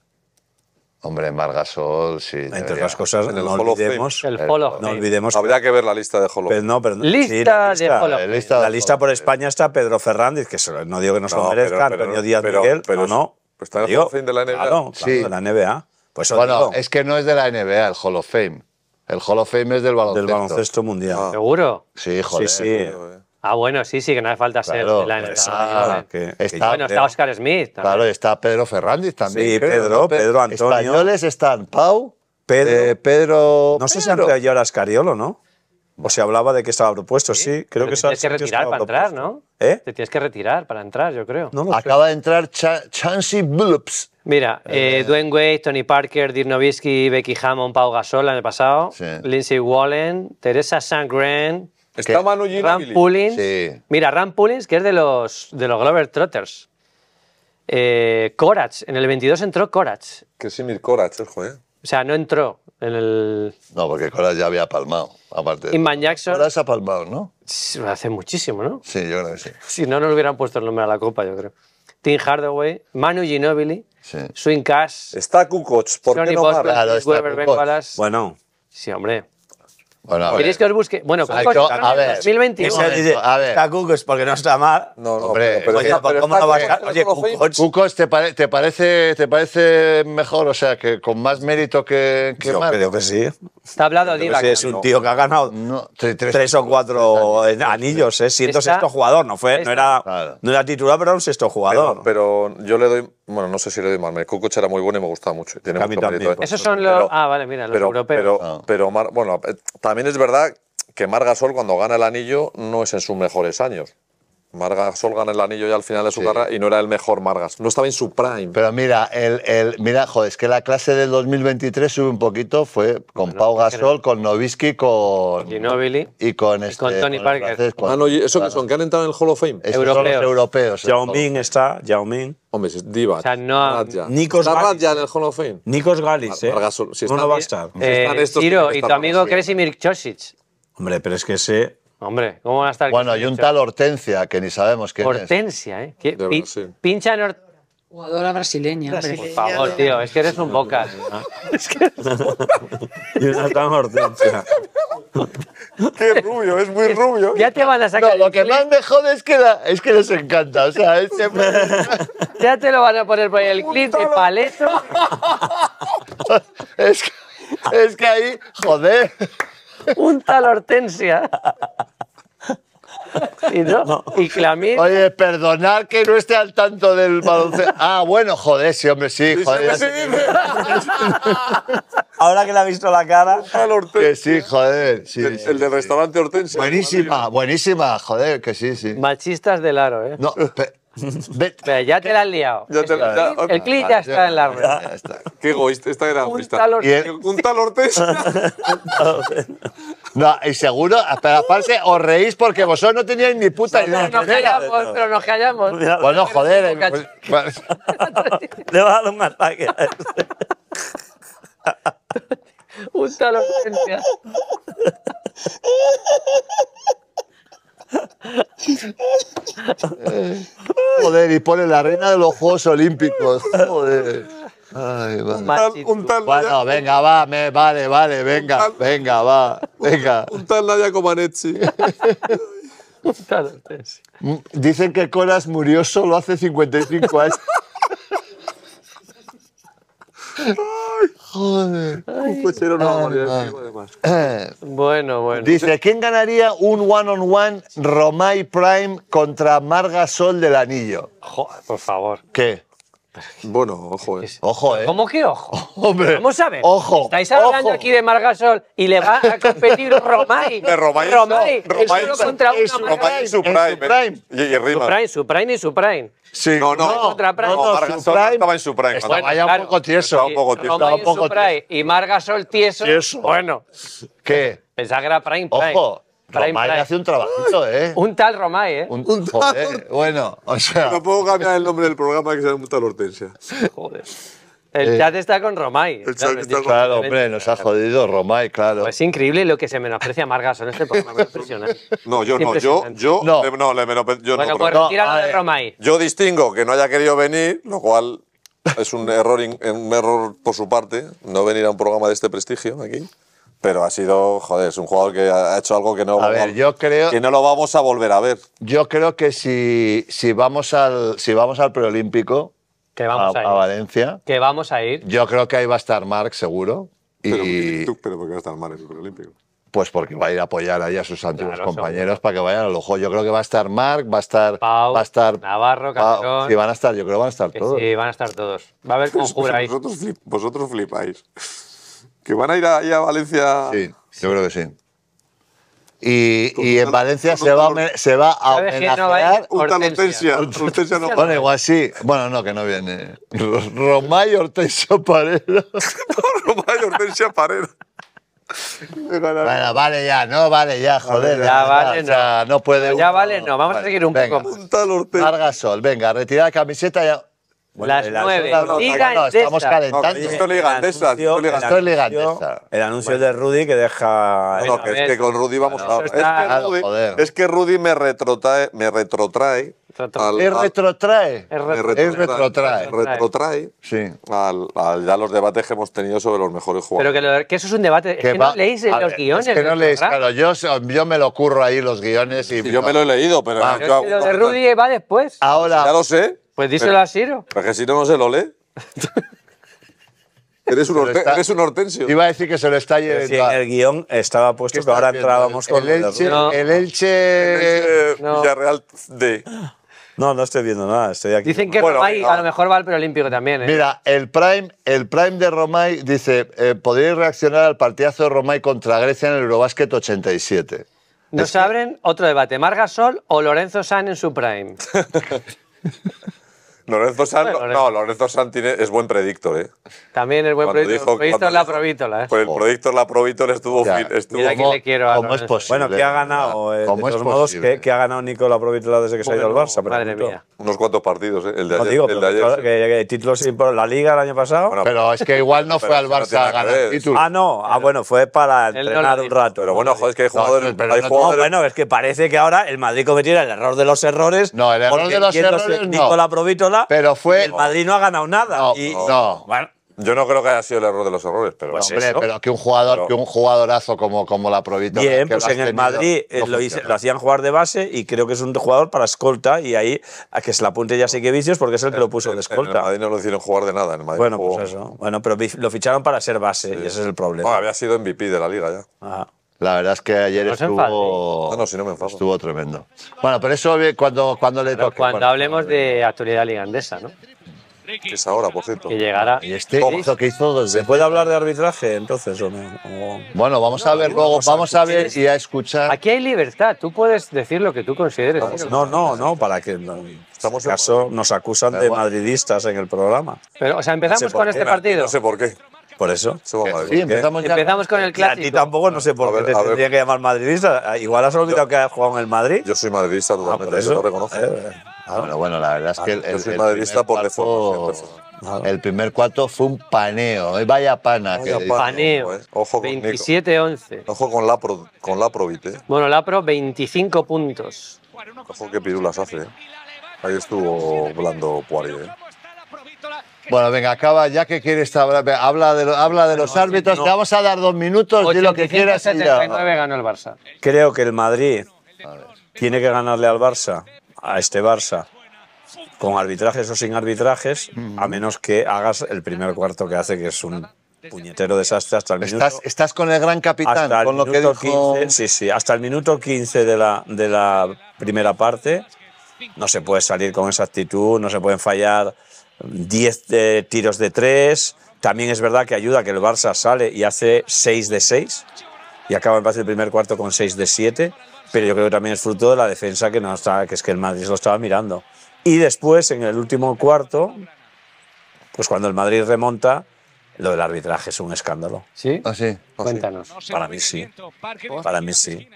Hombre, Margasol, sí. Entre otras cosas, no olvidemos, el no olvidemos. Habría que ver la lista de Hall pero no, lista, lista, de la lista, la lista por España está Pedro Fernández, que no digo que nos no, lo merezca, pero, Antonio Díaz Miguel, pero, no. Pues está el de la NBA. Claro, sí. de la NBA. Pues bueno, es que no es de la NBA el Hall of Fame. El Hall of Fame es del baloncesto. Del baloncesto mundial. ¿Seguro? Sí, joder. Sí, sí. Ah, bueno, sí, sí, que no hace falta ser la está, está, Bueno, está Oscar Smith. También. Claro, está Pedro Ferrandis también. Sí, Pedro, Pedro Antonio. Españoles están Pau, Pedro. Eh, no sé si han yo ahora Ascariolo, ¿no? O se hablaba de que estaba propuesto, sí. creo que te tienes que retirar para entrar, ¿no? ¿Eh? Te tienes que retirar para entrar, yo creo. Acaba de entrar Ch Chansey Mira, eh, eh, Dwayne Wade, Tony Parker, Dirk Nowitzki, Becky Hammond, Pau Gasol en el pasado, sí. Lindsay Wallen, Teresa Sangren, ¿Está Manu Ginobili? Ram Mira, Ram que es de los, de los Glover Trotters. Eh, Korach, en el 22 entró Korach. Que sí, Mir Korach, eh, el joder. O sea, no entró en el. No, porque Korach ya había palmado, aparte. De... Inman Jackson. Korach ha palmado, ¿no? Hace muchísimo, ¿no? Sí, yo creo que sí. Si no, no le hubieran puesto el nombre a la copa, yo creo. Tim Hardaway, Manu Ginobili, Swing Cash. Está Kukoc, ¿por qué no va? Claro, está Bueno. Sí, hombre. Bueno, a ¿Queréis que os busque? Bueno, a ver, a ver. Está porque no está mal. No, no, Hombre, pero, ¿cómo no vas Oye, Cucos... ¿te, te, parece, ¿te parece mejor, o sea, que con más mérito que, Yo creo que sí. Está hablado que Es un tío que ha ganado tres, o cuatro anillos, anillos, ¿eh? siendo sexto jugador. No, fue, no, era, no era titular, pero era un sexto jugador. pero yo le doy bueno, no sé si le doy mal. El era muy bueno y me gustaba mucho. Tiene ¿eh? Esos son los. ah, vale, mira, los europeos. Pero, ah. pero bueno, eh, también es verdad que Margasol, cuando gana el anillo, no es en sus mejores años. Margas Sol el anillo ya al final de su carrera y no era el mejor Margas. No estaba en su prime. Pero mira, el, el mira, joder, es que la clase del 2023 sube un poquito, fue con Pau Gasol, con Noviski con Ginobili y con, este, Tony Parker. ah, son? han entrado en el Hall of Fame? Esos europeos. Son europeos. Yao Ming está, Yao Ming. Hombre, es diva. O sea, no, Radja. Nikos está Radja en el Hall of Fame. Nikos Galis, eh. no, no va a estar. Eh, y tu amigo Kresimir Chosic. Hombre, pero es que ese Hombre, ¿cómo van a estar? Bueno, hay un tal Hortensia que ni sabemos qué. es. Hortensia, ¿eh? pincha en Hortensia. Jugadora brasileña. Por favor, tío, es que eres un bocas. [laughs] es que eres un [laughs] Y una tan hortensia. [laughs] Qué rubio, es muy rubio. Ya te van a sacar. No, lo que más me jode es que, la, es que les encanta. O sea, es siempre... ya te lo van a poner por el clip de paleto. es, que, es que ahí, joder un tal Hortensia. ¿Y, no? Oye, perdonad que no esté al tanto del baloncesto. Ah, bueno, joder, sí, hombre, sí, joder. Ahora que le ha visto la cara. tal Que sí, joder. el, el del restaurante Hortensia. Buenísima, buenísima, joder, que sí, sí. Machistas del aro, ¿eh? No, pero ya te la has liado. el clip ah, ya, está en la red. Qué egoísta. está era un tal Un tal Ortega. [laughs] no, y seguro, aparte os reís porque vosotros no teníais ni puta idea. No, nos callamos, pero nos callamos. Bueno, joder. Eh, pues, [laughs] Le va a dar un ataque. Este. un tal Hortensia. [laughs] [laughs] Joder, y pone la reina de los Juegos Olímpicos. Joder. bueno, venga, va, me, vale, vale, venga, venga, va, venga. Un, tal Nadia [laughs] Dicen que Colas murió solo hace 55 años. [laughs] Joder, ah, ah. Bueno, bueno. Dice, ¿quién ganaría un one-on-one Romay Prime contra Marga Sol del Anillo? Joder, por favor. ¿Qué? Bueno, ojo, eh. Ojo, eh. ¿Cómo que ojo? [laughs] Hombre. Vamos a ver. Ojo. Estáis hablando aquí de Margasol y le va a competir [laughs] Romay. De Romay. Romay. No, Romay es contra es una Romay es su prime. Su prime. Eh. Y, y rima. Su prime, su prime y su prime. Sí. No, no. No, contra prime. no, no prime. estaba en su prime. Estaba ya un poco tieso. un poco tieso. Romay estaba un poco tieso. Y Margasol tieso. Tieso. Bueno. ¿Qué? Pensaba que era prime, prime. Ojo. Para Romay ha hace un trabajito, ¿eh? Un tal Romay, ¿eh? Un, tal. Joder, bueno, o sea. No puedo cambiar el nombre del programa que se llama un tal Hortensia. Joder. El eh. chat está con Romay. está con hombre, nos ha jodido Romay, claro. es increíble lo que se menosprecia a Margaso en este programa, impresionante. No, yo no, yo, yo no, eh, le, menosprecio. Yo bueno, no, pues no, de Romay. Yo distingo que no haya querido venir, lo cual es un error, un error por su parte, no venir a un programa de este prestigio aquí pero ha sido, joder, es un jugador que ha hecho algo que no, a ver, yo creo, que no lo vamos a volver a ver. Yo creo que si, si, vamos, al, si vamos al preolímpico que vamos a, ir. a Valencia, que vamos a ir. Yo creo que ahí va a estar Marc seguro. Pero, pero ¿por qué va a estar Marc en el preolímpico? Pues porque va a ir a apoyar ahí a sus antiguos compañeros para que vayan al ojo. Yo creo que va a estar Marc, va a estar Pau, va a estar Navarro, y van a estar, yo creo que van a estar todos. Sí, van a estar todos. Va a haber [laughs] conjura ahí. vosotros flipáis. Que van a ir ahí a Valencia. Sí, yo creo que sí. Y, y en Valencia se va, a, se va a homenajear... Hortensia. Hortensia no Bueno, igual sí. Bueno, no, que no viene. Romay Hortensia Parera. [laughs] Romay Hortensia Parera. Bueno, vale ya, no vale ya, joder. Ya, vale, no. no puede. Ya vale, no. Vamos a seguir un venga. poco. Larga Argasol, venga, retirada camiseta ya las nueve. y no, estamos calentando. esto es Liga Esto El anuncio de Rudy que deja... No, que es que con Rudy vamos a... Es que Rudy, es que Rudy me retrotrae... Me retrotrae es retrotrae. Es retrotrae. Retrotrae. Sí. Al, ya los debates que hemos tenido sobre los mejores jugadores. Pero que, que eso es un debate. Es que, no leéis los guiones. Es que no leéis. yo, yo, me lo curro ahí los guiones. y Yo me lo he leído, pero. lo de Rudy va después. Ahora. Ya lo sé. Pues díselo a Siro. Porque si no, no se [laughs] Eres un, hortensio. Iba a decir que se lo está yendo el guión estaba puesto que ahora entrábamos con el Elche. El Elche. no. Villarreal D. No, no estoy viendo nada, estoy aquí. Dicen que Romay a lo mejor va al preolímpico también. ¿eh? Mira, el prime, el prime de Romay dice, eh, podríais reaccionar al partidazo de Romay contra Grecia en el Eurobasket 87. Nos abren otro debate, Margasol o Lorenzo San en su prime. [laughs] Lorenzo Sanz, no, es buen predictor, ¿eh? También es buen predictor. ¿eh? el predictor la provítola, Pues el predictor la provítola estuvo. estuvo a es posible? Bueno, ¿qué ha ganado? Nicolás ¿Cómo eh? ¿qué, ha ganado Provítola desde que se ha ido al Barça? Madre mía. Unos cuantos partidos, ¿eh? El de ayer. el de ayer. títulos en la Liga el año pasado. pero es que igual no [laughs] fue al Barça a ganar Ah, no. Ah, bueno, fue para entrenar un rato. Pero bueno, joder, es que hay jugadores. Bueno, es que parece que ahora el Madrid cometiera el error de los errores. No, el error de los errores Provítola pero fue. el Madrid no ha ganado nada. y, no. yo no creo que haya sido el error de los errores, pero pues hombre, pero que un jugador, que un jugadorazo como, como la provincia Bien, que pues en el Madrid eh, lo, hacían jugar de base y creo que es un jugador para escolta y ahí a que se la apunte ya sé que vicios porque es el que lo puso de escolta. En el Madrid no lo hicieron jugar de nada, en el Madrid. Bueno, pues eso. Bueno, pero lo ficharon para ser base y ese es el problema. había sido MVP de la liga ya. Ajá. La verdad es que ayer estuvo. Estuvo tremendo. Bueno, pero eso cuando, cuando le toque. Cuando hablemos de actualidad ligandesa, ¿no? es ahora, por cierto. Que llegará. ¿Y este que hizo ¿Se puede hablar de arbitraje entonces? O no? Bueno, vamos a ver luego, vamos a, ver y a escuchar. Aquí hay libertad, tú puedes decir lo que tú consideres. No, no, no, para que. Estamos en caso nos acusan de madridistas en el programa. Pero, o sea, empezamos con este partido. No sé por qué. Este por eso, Sí, empezamos, con el clásico. Y a ti tampoco, no sé por qué te tendría que llamar madridista. Igual has olvidado que has jugado en el Madrid. Yo soy madridista ah, totalmente, eso? lo reconozco. Eh, eh, bueno, bueno, la verdad es que... Ah, el, yo soy madridista por default. Ah. El primer cuarto fue un paneo. Eh, vaya pana. que paneo. Ojo con 27-11. Ojo con Lapro, con Laprovit. Eh. Bueno, Lapro 25 puntos. Ojo qué pirulas hace. Ahí estuvo blando Poirier. Bueno, venga, acaba ya que quieres hablar. Habla de, los árbitros. Te vamos a dar dos minutos de lo que quieras. ganó el Barça. Creo que el Madrid tiene que ganarle al Barça, a este Barça, con arbitrajes o sin arbitrajes, mm. a menos que hagas el primer cuarto que hace, que es un puñetero desastre hasta el minuto. Estás, con el gran capitán, con lo que dijo... sí, sí, hasta el minuto 15 de la, de la primera parte no se puede salir con esa actitud, no se pueden fallar 10 eh, tiros de 3. También es verdad que ayuda que el Barça sale y hace 6 de 6 y acaba en el primer cuarto con 6 de 7, pero yo creo que también es fruto de la defensa que no está, que es que el Madrid lo estaba mirando. Y después en el último cuarto, pues cuando el Madrid remonta, lo del arbitraje es un escándalo. ¿Sí? Ah, sí. Ah, Cuéntanos. Para mí sí. Para mí sí.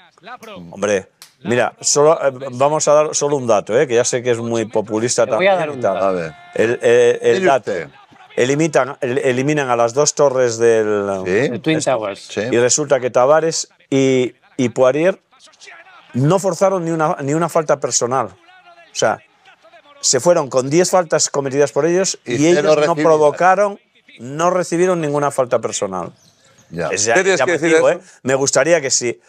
Hombre, Mira, eh, vamos a dar solo un dato, eh, que ya sé que es pues muy populista también. voy a dar un dato. El, dato. Eliminan, a las dos torres del. Twin Towers. Y resulta que Tavares y, Poirier no forzaron ni una, ni una falta personal. O sea, se fueron con 10 faltas cometidas por ellos Y ellos no provocaron, no recibieron ninguna falta personal. Ya. ya- eh. Me gustaría que si,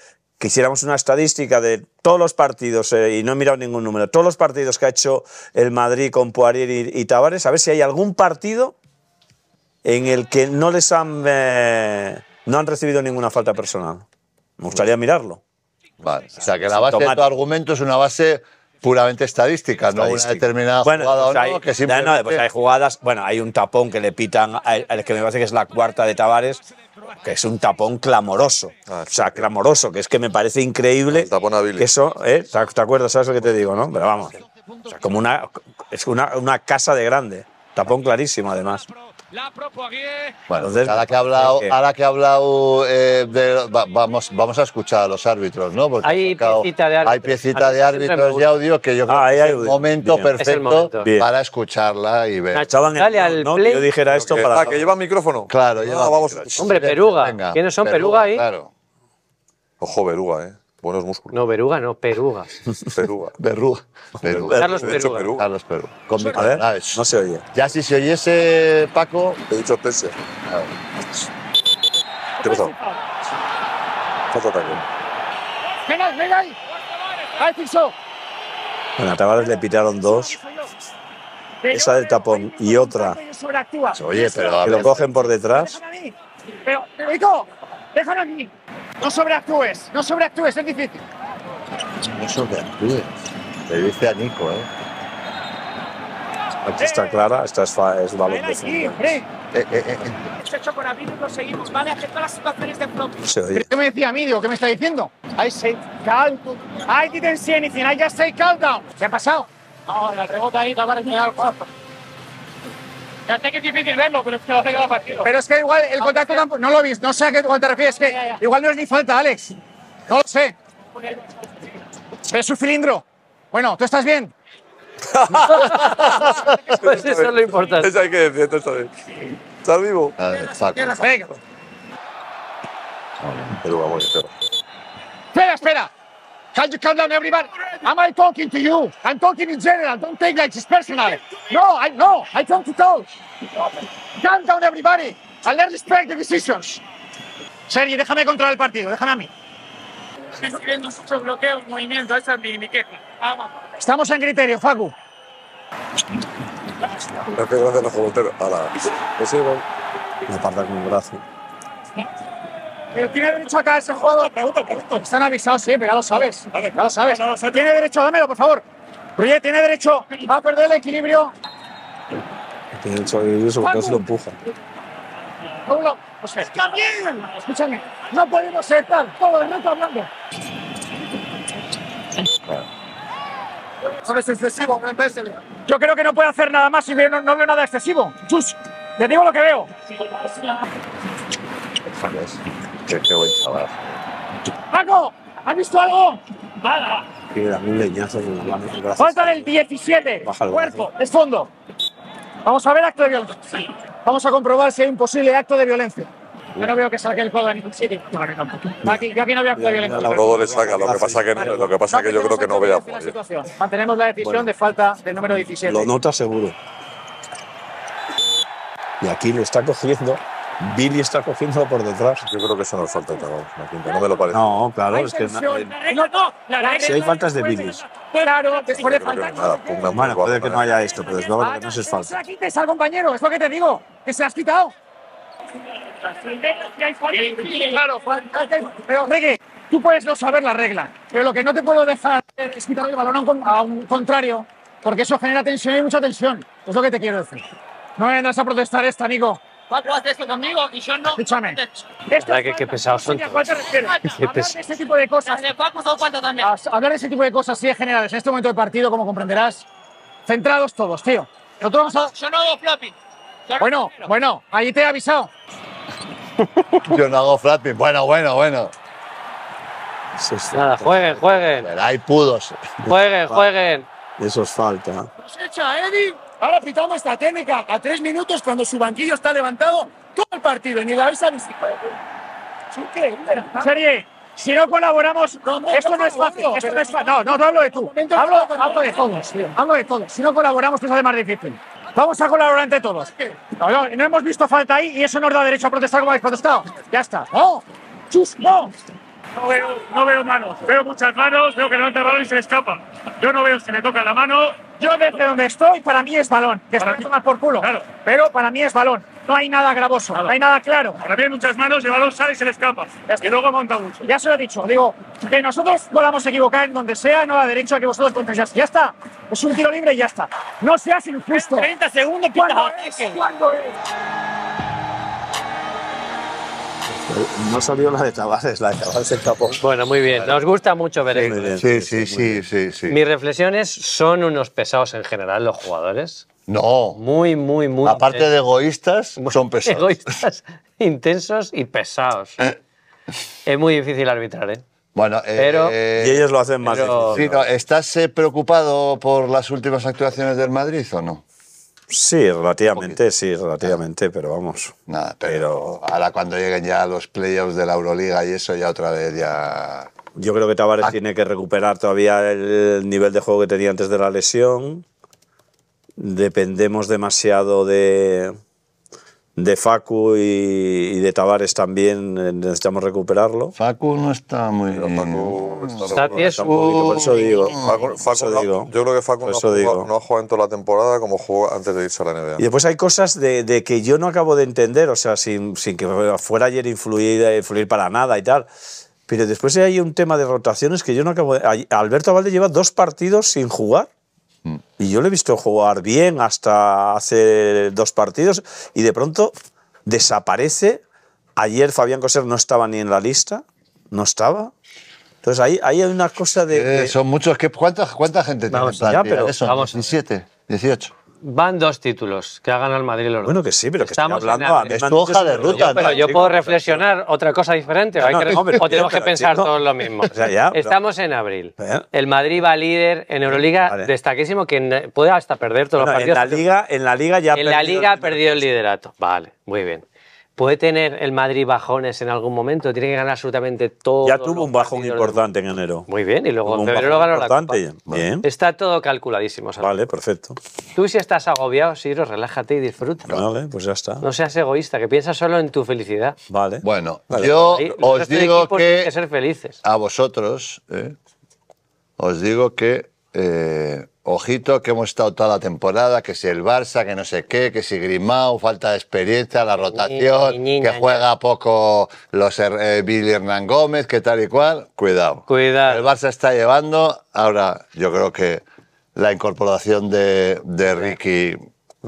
que hiciéramos una estadística de todos los partidos, eh, y no he mirado ningún número, todos los partidos que ha hecho el Madrid con Poirier y, Tavares, a ver si hay algún partido en el que no les han, eh, no han recibido ninguna falta personal. Me gustaría mirarlo. Vale, o sea que la base de tu argumento es una base puramente estadística, no pues hay una determinada jugada hay, no, pues hay jugadas, bueno, hay un tapón que le pitan, al, que me parece que es la cuarta de Tavares, que es un tapón clamoroso. Ah, o sea, clamoroso, que es que me parece increíble. tapón eso, ¿eh? ¿Te acuerdas? ¿Sabes lo que te digo, no? Pero vamos. como una, es una, una casa de grande. Tapón clarísimo, además. Bueno, entonces, ahora que ha hablado, eh, ahora que ha hablado eh, de, vamos, vamos a escuchar a los árbitros, ¿no? hay piecita de árbitros, hay de audio que yo creo ah, que es el momento perfecto para escucharla y ver. dale al play. Yo dijera esto eh, para. Ah, que lleva micrófono. Claro, ah, lleva. Vamos. Hombre, Peruga. ¿Quiénes son Peruga, ahí? Claro. Ojo, Peruga, ¿eh? buenos músculos. No, Beruga, no, peruga. [laughs] Peruga. Beruga. Carlos Perú. Carlos Peruga. A ver, no se oye. Ya si se oyese, Paco, He dicho Tese. A ver. ¿Qué pasó? Falta taco. Venga, venga. ahí! Ahí, Bueno, a Tavares le pitaron dos. Esa del tapón y otra. Se oye, pero lo cogen por detrás. Pero, pero, Déjalo aquí! No sobreactúes, no sobreactúes, es difícil. No sobreactúes. Le dice a Nico, ¿eh? Aquí está eh. clara, esta es, la balón de hombre. Eh, eh, eh. y eh. este lo seguimos, ¿vale? Acepta las situaciones de pronto. ¿Qué me decía a mí, ¿Qué me está diciendo? I say calm. I didn't see anything, I just say calm down. ¿Qué ha pasado? No, la rebota ahí, te aparece da el cuarto. Ya sé que es difícil verlo, pero es que lo hace cada partido. Pero es que igual el contacto no lo viste, no sé a qué te refieres, que igual no es ni falta, Alex. No lo sé. Es su cilindro. Bueno, ¿tú estás bien? [laughs] Pues eso es lo importante. Eso hay que decir, tú estás bien. ¿Estás vivo? A ver, Espera, espera. Can you calm down, everybody? Am I talking to you? I'm talking in general. Don't take that personal. No, I no. I come to talk. Calm down, everybody. And let's respect the decisions. Sergi, déjame controlar el partido. Déjame a mí. Estamos en criterio, Facu. gracias Me brazo tiene derecho a caer ese juego. Están avisados, sí, pero ya lo sabes. Ya lo sabes. tiene derecho, dámelo, por favor. Oye, tiene derecho a perder el equilibrio. Tiene derecho al equilibrio porque lo empuja. Pablo, no, no Escúchame, no podemos estar todo el rato hablando. No es excesivo, no Yo creo que no puede hacer nada más Si no, no veo nada excesivo. Chus, te digo lo que veo. Qué, ¡Paco! ¿Has visto algo? Nada. Falta del 17. Baja Cuerpo, es fondo. Vamos a ver acto de violencia. Vamos a comprobar si hay un posible acto de violencia. Yo no veo que salga el juego de ningún sitio. Yo Aquí, no veo acto de violencia. Todo le saca, lo que pasa es que, yo creo que no veo. Mantenemos la decisión de falta del número 17. Lo nota seguro. Y aquí lo está cogiendo. Billy está cogiendo por detrás. Yo creo que eso no es falta de trabajo, no me lo parece. No, claro, es que. No, si hay faltas de Billy. Claro, después de falta. puede que no haya esto, pero es luego que no se es falta. la quites al compañero, es lo que te digo, que se la has quitado. Claro, pero Reggie, tú puedes no saber la regla, pero lo que no te puedo dejar es quitar el balón a un contrario, porque eso genera tensión y mucha tensión. Es lo que te quiero decir. No me vendrás a protestar esta, amigo. Paco hace esto conmigo y yo no. Escúchame. es que qué pesados son. Todos. [laughs] Qué pues, Hablar de ese tipo de cosas. De también. Hablar de ese tipo de cosas sí, generales en este momento del partido, como comprenderás, centrados todos, tío. Nosotros vamos a... Yo no hago flapping. bueno, bueno, ahí te he avisado. [laughs] yo no hago flapping. Bueno, bueno, bueno. Nada, jueguen, jueguen. Hay pudos. Jueguen, jueguen. Eso es falta. hecho, Eddie! Ahora pitamos esta técnica a tres minutos cuando su banquillo está levantado todo el partido ni la ni visto. Serie, si no colaboramos, esto no, es fácil. Esto es no, no, no hablo de tú. Hablo, de todos. Hablo de todos. Si no colaboramos, es más difícil. Vamos a colaborar entre todos. No, no, no, hemos visto falta ahí y eso nos da derecho a protestar como habéis protestado. Ya está. ¡No! ¡Chus! ¡No! No veo, no veo manos. Veo muchas manos, veo que levanta el balón y se le escapa. Yo no veo si le toca la mano. Yo desde donde estoy, para mí es balón. Que para tomar por culo. Claro. Pero para mí es balón. No hay nada gravoso, no hay nada claro. Para mí muchas manos, el balón sale y se le escapa. luego monta mucho. Ya se lo he dicho. Digo, que nosotros volamos a equivocar en donde sea, no da derecho a que vosotros contestéis. Ya está. Es un tiro libre y ya está. No seas injusto. 30 segundos, ¿Cuándo es? ¿Cuándo es? No salió la de Tavares, la de Tavares el tapón. Bueno, muy bien. Nos gusta mucho ver eso. Sí, sí, sí, sí, sí. Mis reflexiones son unos pesados en general los jugadores. No. Muy, muy, muy. Aparte de egoístas, son pesados. [laughs] Egoístas, intensos y pesados. Eh. Es muy difícil arbitrar, ¿eh? Bueno, eh, pero, eh, y ellos lo hacen más difícil. ¿Estás preocupado por las últimas actuaciones del Madrid o no? Sí, relativamente, sí, relativamente, pero vamos. Nada, pero, ahora cuando lleguen ya los playoffs de la Euroliga y eso ya otra vez ya... Yo creo que Tavares ah. tiene que recuperar todavía el nivel de juego que tenía antes de la lesión. Dependemos demasiado de, de Facu y, de Tavares también eh, necesitamos recuperarlo. Facu no está muy bien. está, por eso digo. Yo creo que Facu no, ha jugado en toda la temporada como jugó antes de irse a la NBA. Y después hay cosas de, que yo no acabo de entender, o sea, sin, que fuera ayer influir, influir para nada y tal. Pero después hay un tema de rotaciones que yo no acabo de... Alberto Valde lleva dos partidos sin jugar y yo le he visto jugar bien hasta hace dos partidos y de pronto desaparece. Ayer Fabián Coser no estaba ni en la lista, no estaba. Entonces ahí, hay una cosa de... Eh, son muchos. ¿cuánta, ¿Cuánta gente tiene? Vamos, ya, pero, 17, 18 van dos títulos que hagan al Madrid el Bueno, que sí, pero que estamos hablando a hoja de ruta. Yo, pero yo puedo reflexionar otra cosa diferente. o tenemos que pensar todos lo mismo. estamos en abril. El Madrid va líder en Euroliga, destaquísimo, que puede hasta perder todos los partidos. En la Liga, en la Liga ya En la Liga ha perdido el liderato. Vale, muy bien. ¿Puede tener el Madrid bajones en algún momento? Tiene que ganar absolutamente todo. Ya tuvo un bajón importante en enero. Muy bien, y luego en febrero ganó la Copa. Está todo calculadísimo. Vale, perfecto. Tú si estás agobiado, Siro, relájate y disfruta. Vale, pues ya está. No seas egoísta, que piensas solo en tu felicidad. Vale. Bueno, yo os digo que, que ser felices. A vosotros, eh, os digo que eh, Ojito, que hemos estado toda la temporada, que si el Barça, que no sé qué, que si Grimao, falta de experiencia, la rotación, que juega poco los eh, Bill Billy Hernán Gómez, que tal y cual. Cuidado. Cuidado. El Barça está llevando. Ahora, yo creo que la incorporación de, de Ricky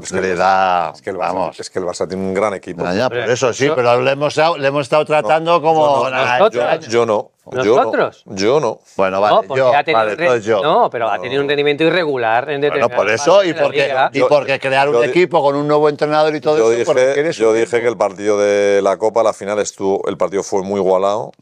es que le da. Es que, vamos. es que el Barça tiene un gran equipo. por eso sí, pero le hemos, le hemos estado tratando como. Yo no, yo, yo no. ¿Nosotros? Yo no, Bueno, vale, no, yo, ha pero ha tenido un rendimiento irregular en No, por eso y porque, y porque crear un equipo con un nuevo entrenador y todo yo eso. Dije, yo dije que el partido de la Copa, la final, estuvo, el partido fue muy igualado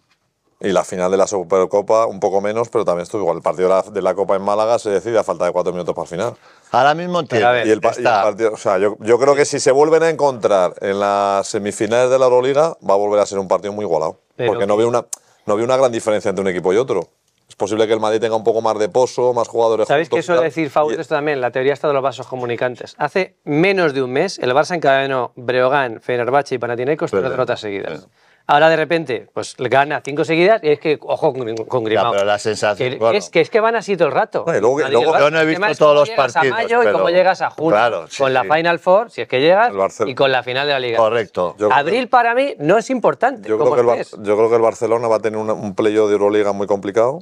y la final de la Supercopa, un poco menos, pero también estuvo igual. El partido de la, Copa en Málaga se decide a falta de cuatro minutos para el final. Ahora mismo yo, creo que si se vuelven a encontrar en las semifinales de la Euroliga, va a volver a ser un partido muy igualado. porque no veo una, no una gran diferencia entre un equipo y otro. Es posible que el Madrid tenga un poco más de pozo, más jugadores. ¿Sabéis que eso decir Faust esto también? La teoría está de los vasos comunicantes. Hace menos de un mes, el Barça encadenó Breogán, Fenerbahce y Panathinaikos tres derrotas seguidas. Eh, Ahora de repente, pues gana cinco seguidas y es que, ojo con, con Grimao. pero la sensación. Que, es, que, es que van así todo el rato. yo no he visto todos los partidos. A mayo pero... y cómo llegas a junio. con la Final Four, si es que llegas, y con la final de la Liga. Correcto. Abril para mí no es importante. Yo creo, que el, Barcelona va a tener un, un playo de Euroliga muy complicado.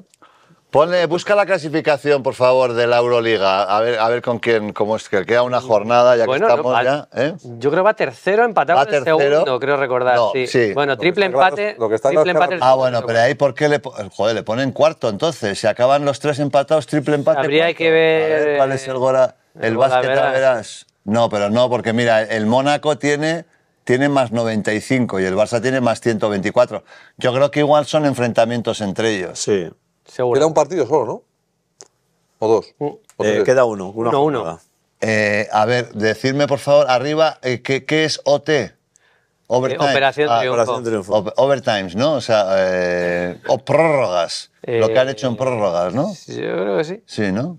Ponle, busca la clasificación, por favor, de la Euroliga. A ver, a ver con quién, cómo es que queda una jornada ya que estamos ya. ¿eh? Yo creo que va tercero empatado va tercero. creo recordar. Bueno, triple empate. empate ah, bueno, pero ahí por qué le, joder, le ponen cuarto entonces. Si acaban los tres empatados, triple empate. Habría que ver, cuál es el El, el verás. No, pero no, porque mira, el Mónaco tiene tiene más 95 y el Barça tiene más 124. Yo creo que igual son enfrentamientos entre ellos. Sí. Queda un partido solo, ¿no? ¿O dos? Mm, eh, queda uno. Eh, a ver, decirme por favor, arriba, eh, ¿qué, es OT? Operación, ah, overtimes, ¿no? O sea, o prórrogas. lo que han hecho en prórrogas, ¿no? Yo creo que sí. Sí, ¿no?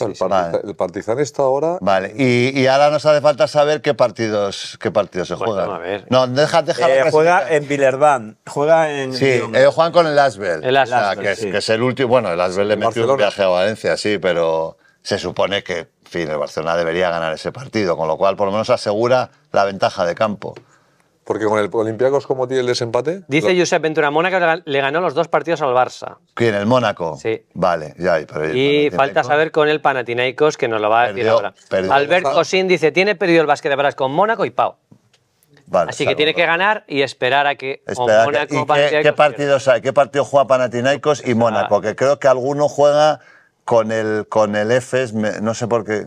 el, partizan, está ahora. Vale, y, ahora nos hace falta saber qué partidos, se juegan. No, deja, eh, Juega en Villerban, juega en. Sí, ellos eh, juegan con el Asbel. El Asbel. Ah, que, es el último. Bueno, el Asbel le metió un viaje a Valencia, sí, pero se supone que, el Barcelona debería ganar ese partido, con lo cual por lo menos asegura la ventaja de campo. Porque con el Olympiacos, ¿cómo tiene el desempate? Dice Josep Ventura Mónaco le ganó los dos partidos al Barça. ¿Quién? ¿El Mónaco? Sí. Vale, ya. Pero y falta saber con el Panathinaikos, que nos lo va a decir ahora. Albert Cosín dice, tiene perdido el básquet de Bras con Mónaco y Pau. Así que tiene que ganar y esperar a que Espera, Mónaco... Que, qué, qué, partidos hay? ¿Qué partido juega Panathinaikos y ah. Mónaco? Que creo que alguno juega con el, con el EFES, no sé por qué...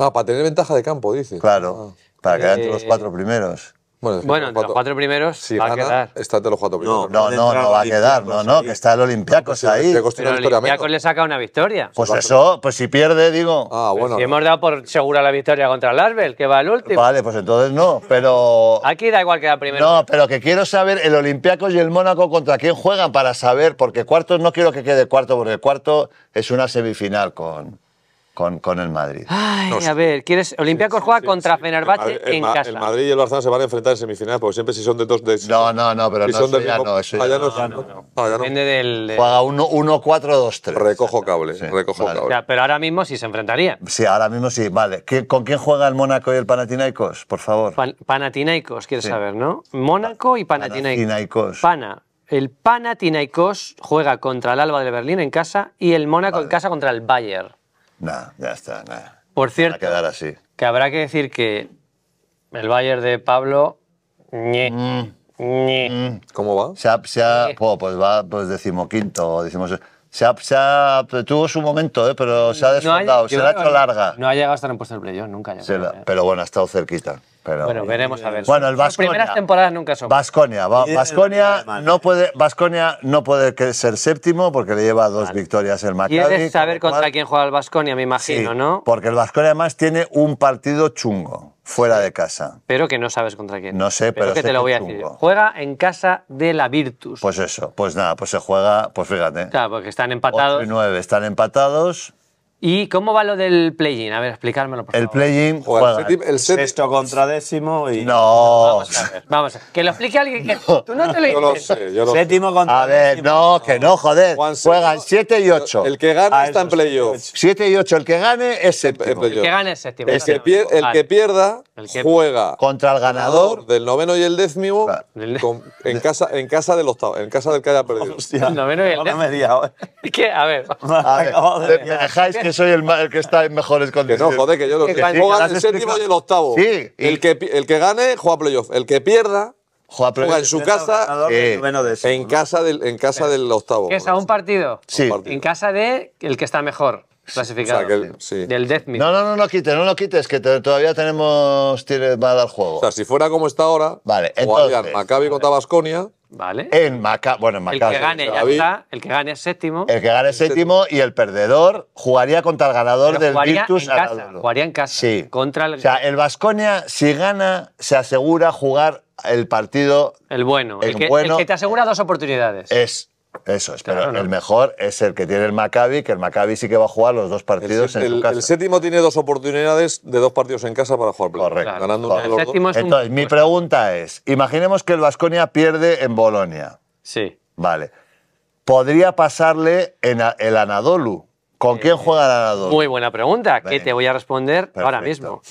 Ah, para tener ventaja de campo, dice. Claro, ah. para quedar entre los eh, cuatro primeros. Bueno, entre los cuatro primeros va a quedar. Está entre los cuatro primeros. No, no, no, va a quedar, no, no, que está el Olympiacos ahí. el Olympiacos le saca una victoria. Pues, pues eso, pues si pierde, digo. Ah, pues bueno. hemos dado por segura la victoria contra el Arbel, que va al último. Vale, pues entonces no, pero... Aquí da igual quedar primero. No, pero que quiero saber el Olympiacos y el Mónaco contra quién juegan para saber, porque cuartos no quiero que quede cuarto, porque cuarto es una semifinal con con, con el Madrid. Ay, a ver, ¿quieres? Olympiacos juega contra Fenerbahce en casa. El Madrid y el Barcelona se van a enfrentar en semifinales, porque siempre si son de dos de No, no, no, pero si no, son no, eso ah, no, Depende del... Juega 1-4-2-3. Recojo cable, sí, recojo cable. pero ahora mismo sí se enfrentaría Sí, ahora mismo sí, vale. ¿Con quién juega el Mónaco y el Panathinaikos, por favor? Panathinaikos, quieres saber, ¿no? Mónaco y Panathinaikos. Panathinaikos. Pana. El Panathinaikos juega contra el Alba de Berlín en casa y el Mónaco en casa contra el Bayern. Nada, ya está, nada. Por cierto, que habrá que decir que el Bayern de Pablo... Mm. Mm. ¿Cómo va? Se ha, pues va pues decimoquinto, decimos... Se ha, se ha, tuvo su momento, ¿eh? pero se ha desfondado, se la ha hecho larga. No ha llegado a estar en puesto del playoff, nunca. Ya, eh. pero bueno, ha estado cerquita. Pero, bueno, veremos a ver. Bueno, el Las primeras temporadas nunca son. Vasconia, Vasconia no puede, Vasconia no puede ser séptimo porque le lleva dos victorias el Maccabi. Quieres saber contra quién juega el Vasconia, me imagino, ¿no? Porque el Basconia además tiene un partido chungo fuera de casa. Pero que no sabes contra quién. No sé, pero, Es que te lo voy a decir. Juega en casa de la Virtus. Pues eso, pues nada, pues se juega, pues fíjate. Claro, porque están empatados. 8 9 están empatados. ¿Y cómo va lo del play-in? A ver, explicármelo, por El favor. play-in... el, el sexto contra décimo y... No. Vamos a ver, vamos a ver. Que lo explique alguien que... No. Tú no te lo Yo lo sé, yo lo Séptimo contra A ver, décimo. no, que no, joder. Juan Juegan 7 y 8. Ah, el que gane está en play-off. 7 y 8. El que gane es séptimo. El que gane es séptimo. El que, pier- el que pierda El que- juega Contra el ganador. del noveno y el décimo Claro. con- en, casa, en casa del octavo, en casa del que haya perdido. Hostia, El noveno y el no me he eh. Es que, a ver... A ver, [laughs] me dejáis que que soy el, que está en mejores condiciones. no, joder, que yo lo que, el este séptimo y el octavo. el, que, el que gane, juega playoff. El que pierda, Juega, en su casa, en, casa del, en casa del octavo. ¿Que es a un partido? Sí. Un partido. En casa de el que está mejor. Clasificado. Del death No, no, no lo quites, no lo quites, que todavía tenemos. Tiene, va a juego. O sea, si fuera como está ahora. Vale, Maccabi contra Basconia. Vale. En Maca, bueno, en El que gane ya está, el que gane es séptimo. El que gane es séptimo y el perdedor jugaría contra el ganador del Virtus. jugaría en casa. Contra el... O sea, el Vasconia, si gana, se asegura jugar el partido. El bueno. El, bueno. El que te asegura dos oportunidades. Es eso es, pero el mejor es el que tiene el Maccabi, que el Maccabi sí que va a jugar los dos partidos el, en séptimo tiene dos oportunidades de dos partidos en casa para jugar Correcto. Entonces, mi pregunta es, imaginemos que el Vasconia pierde en Bolonia. Sí. Vale. ¿Podría pasarle en el Anadolu? ¿Con eh, quién juega el Anadolu? Muy buena pregunta, que te voy a responder ahora mismo.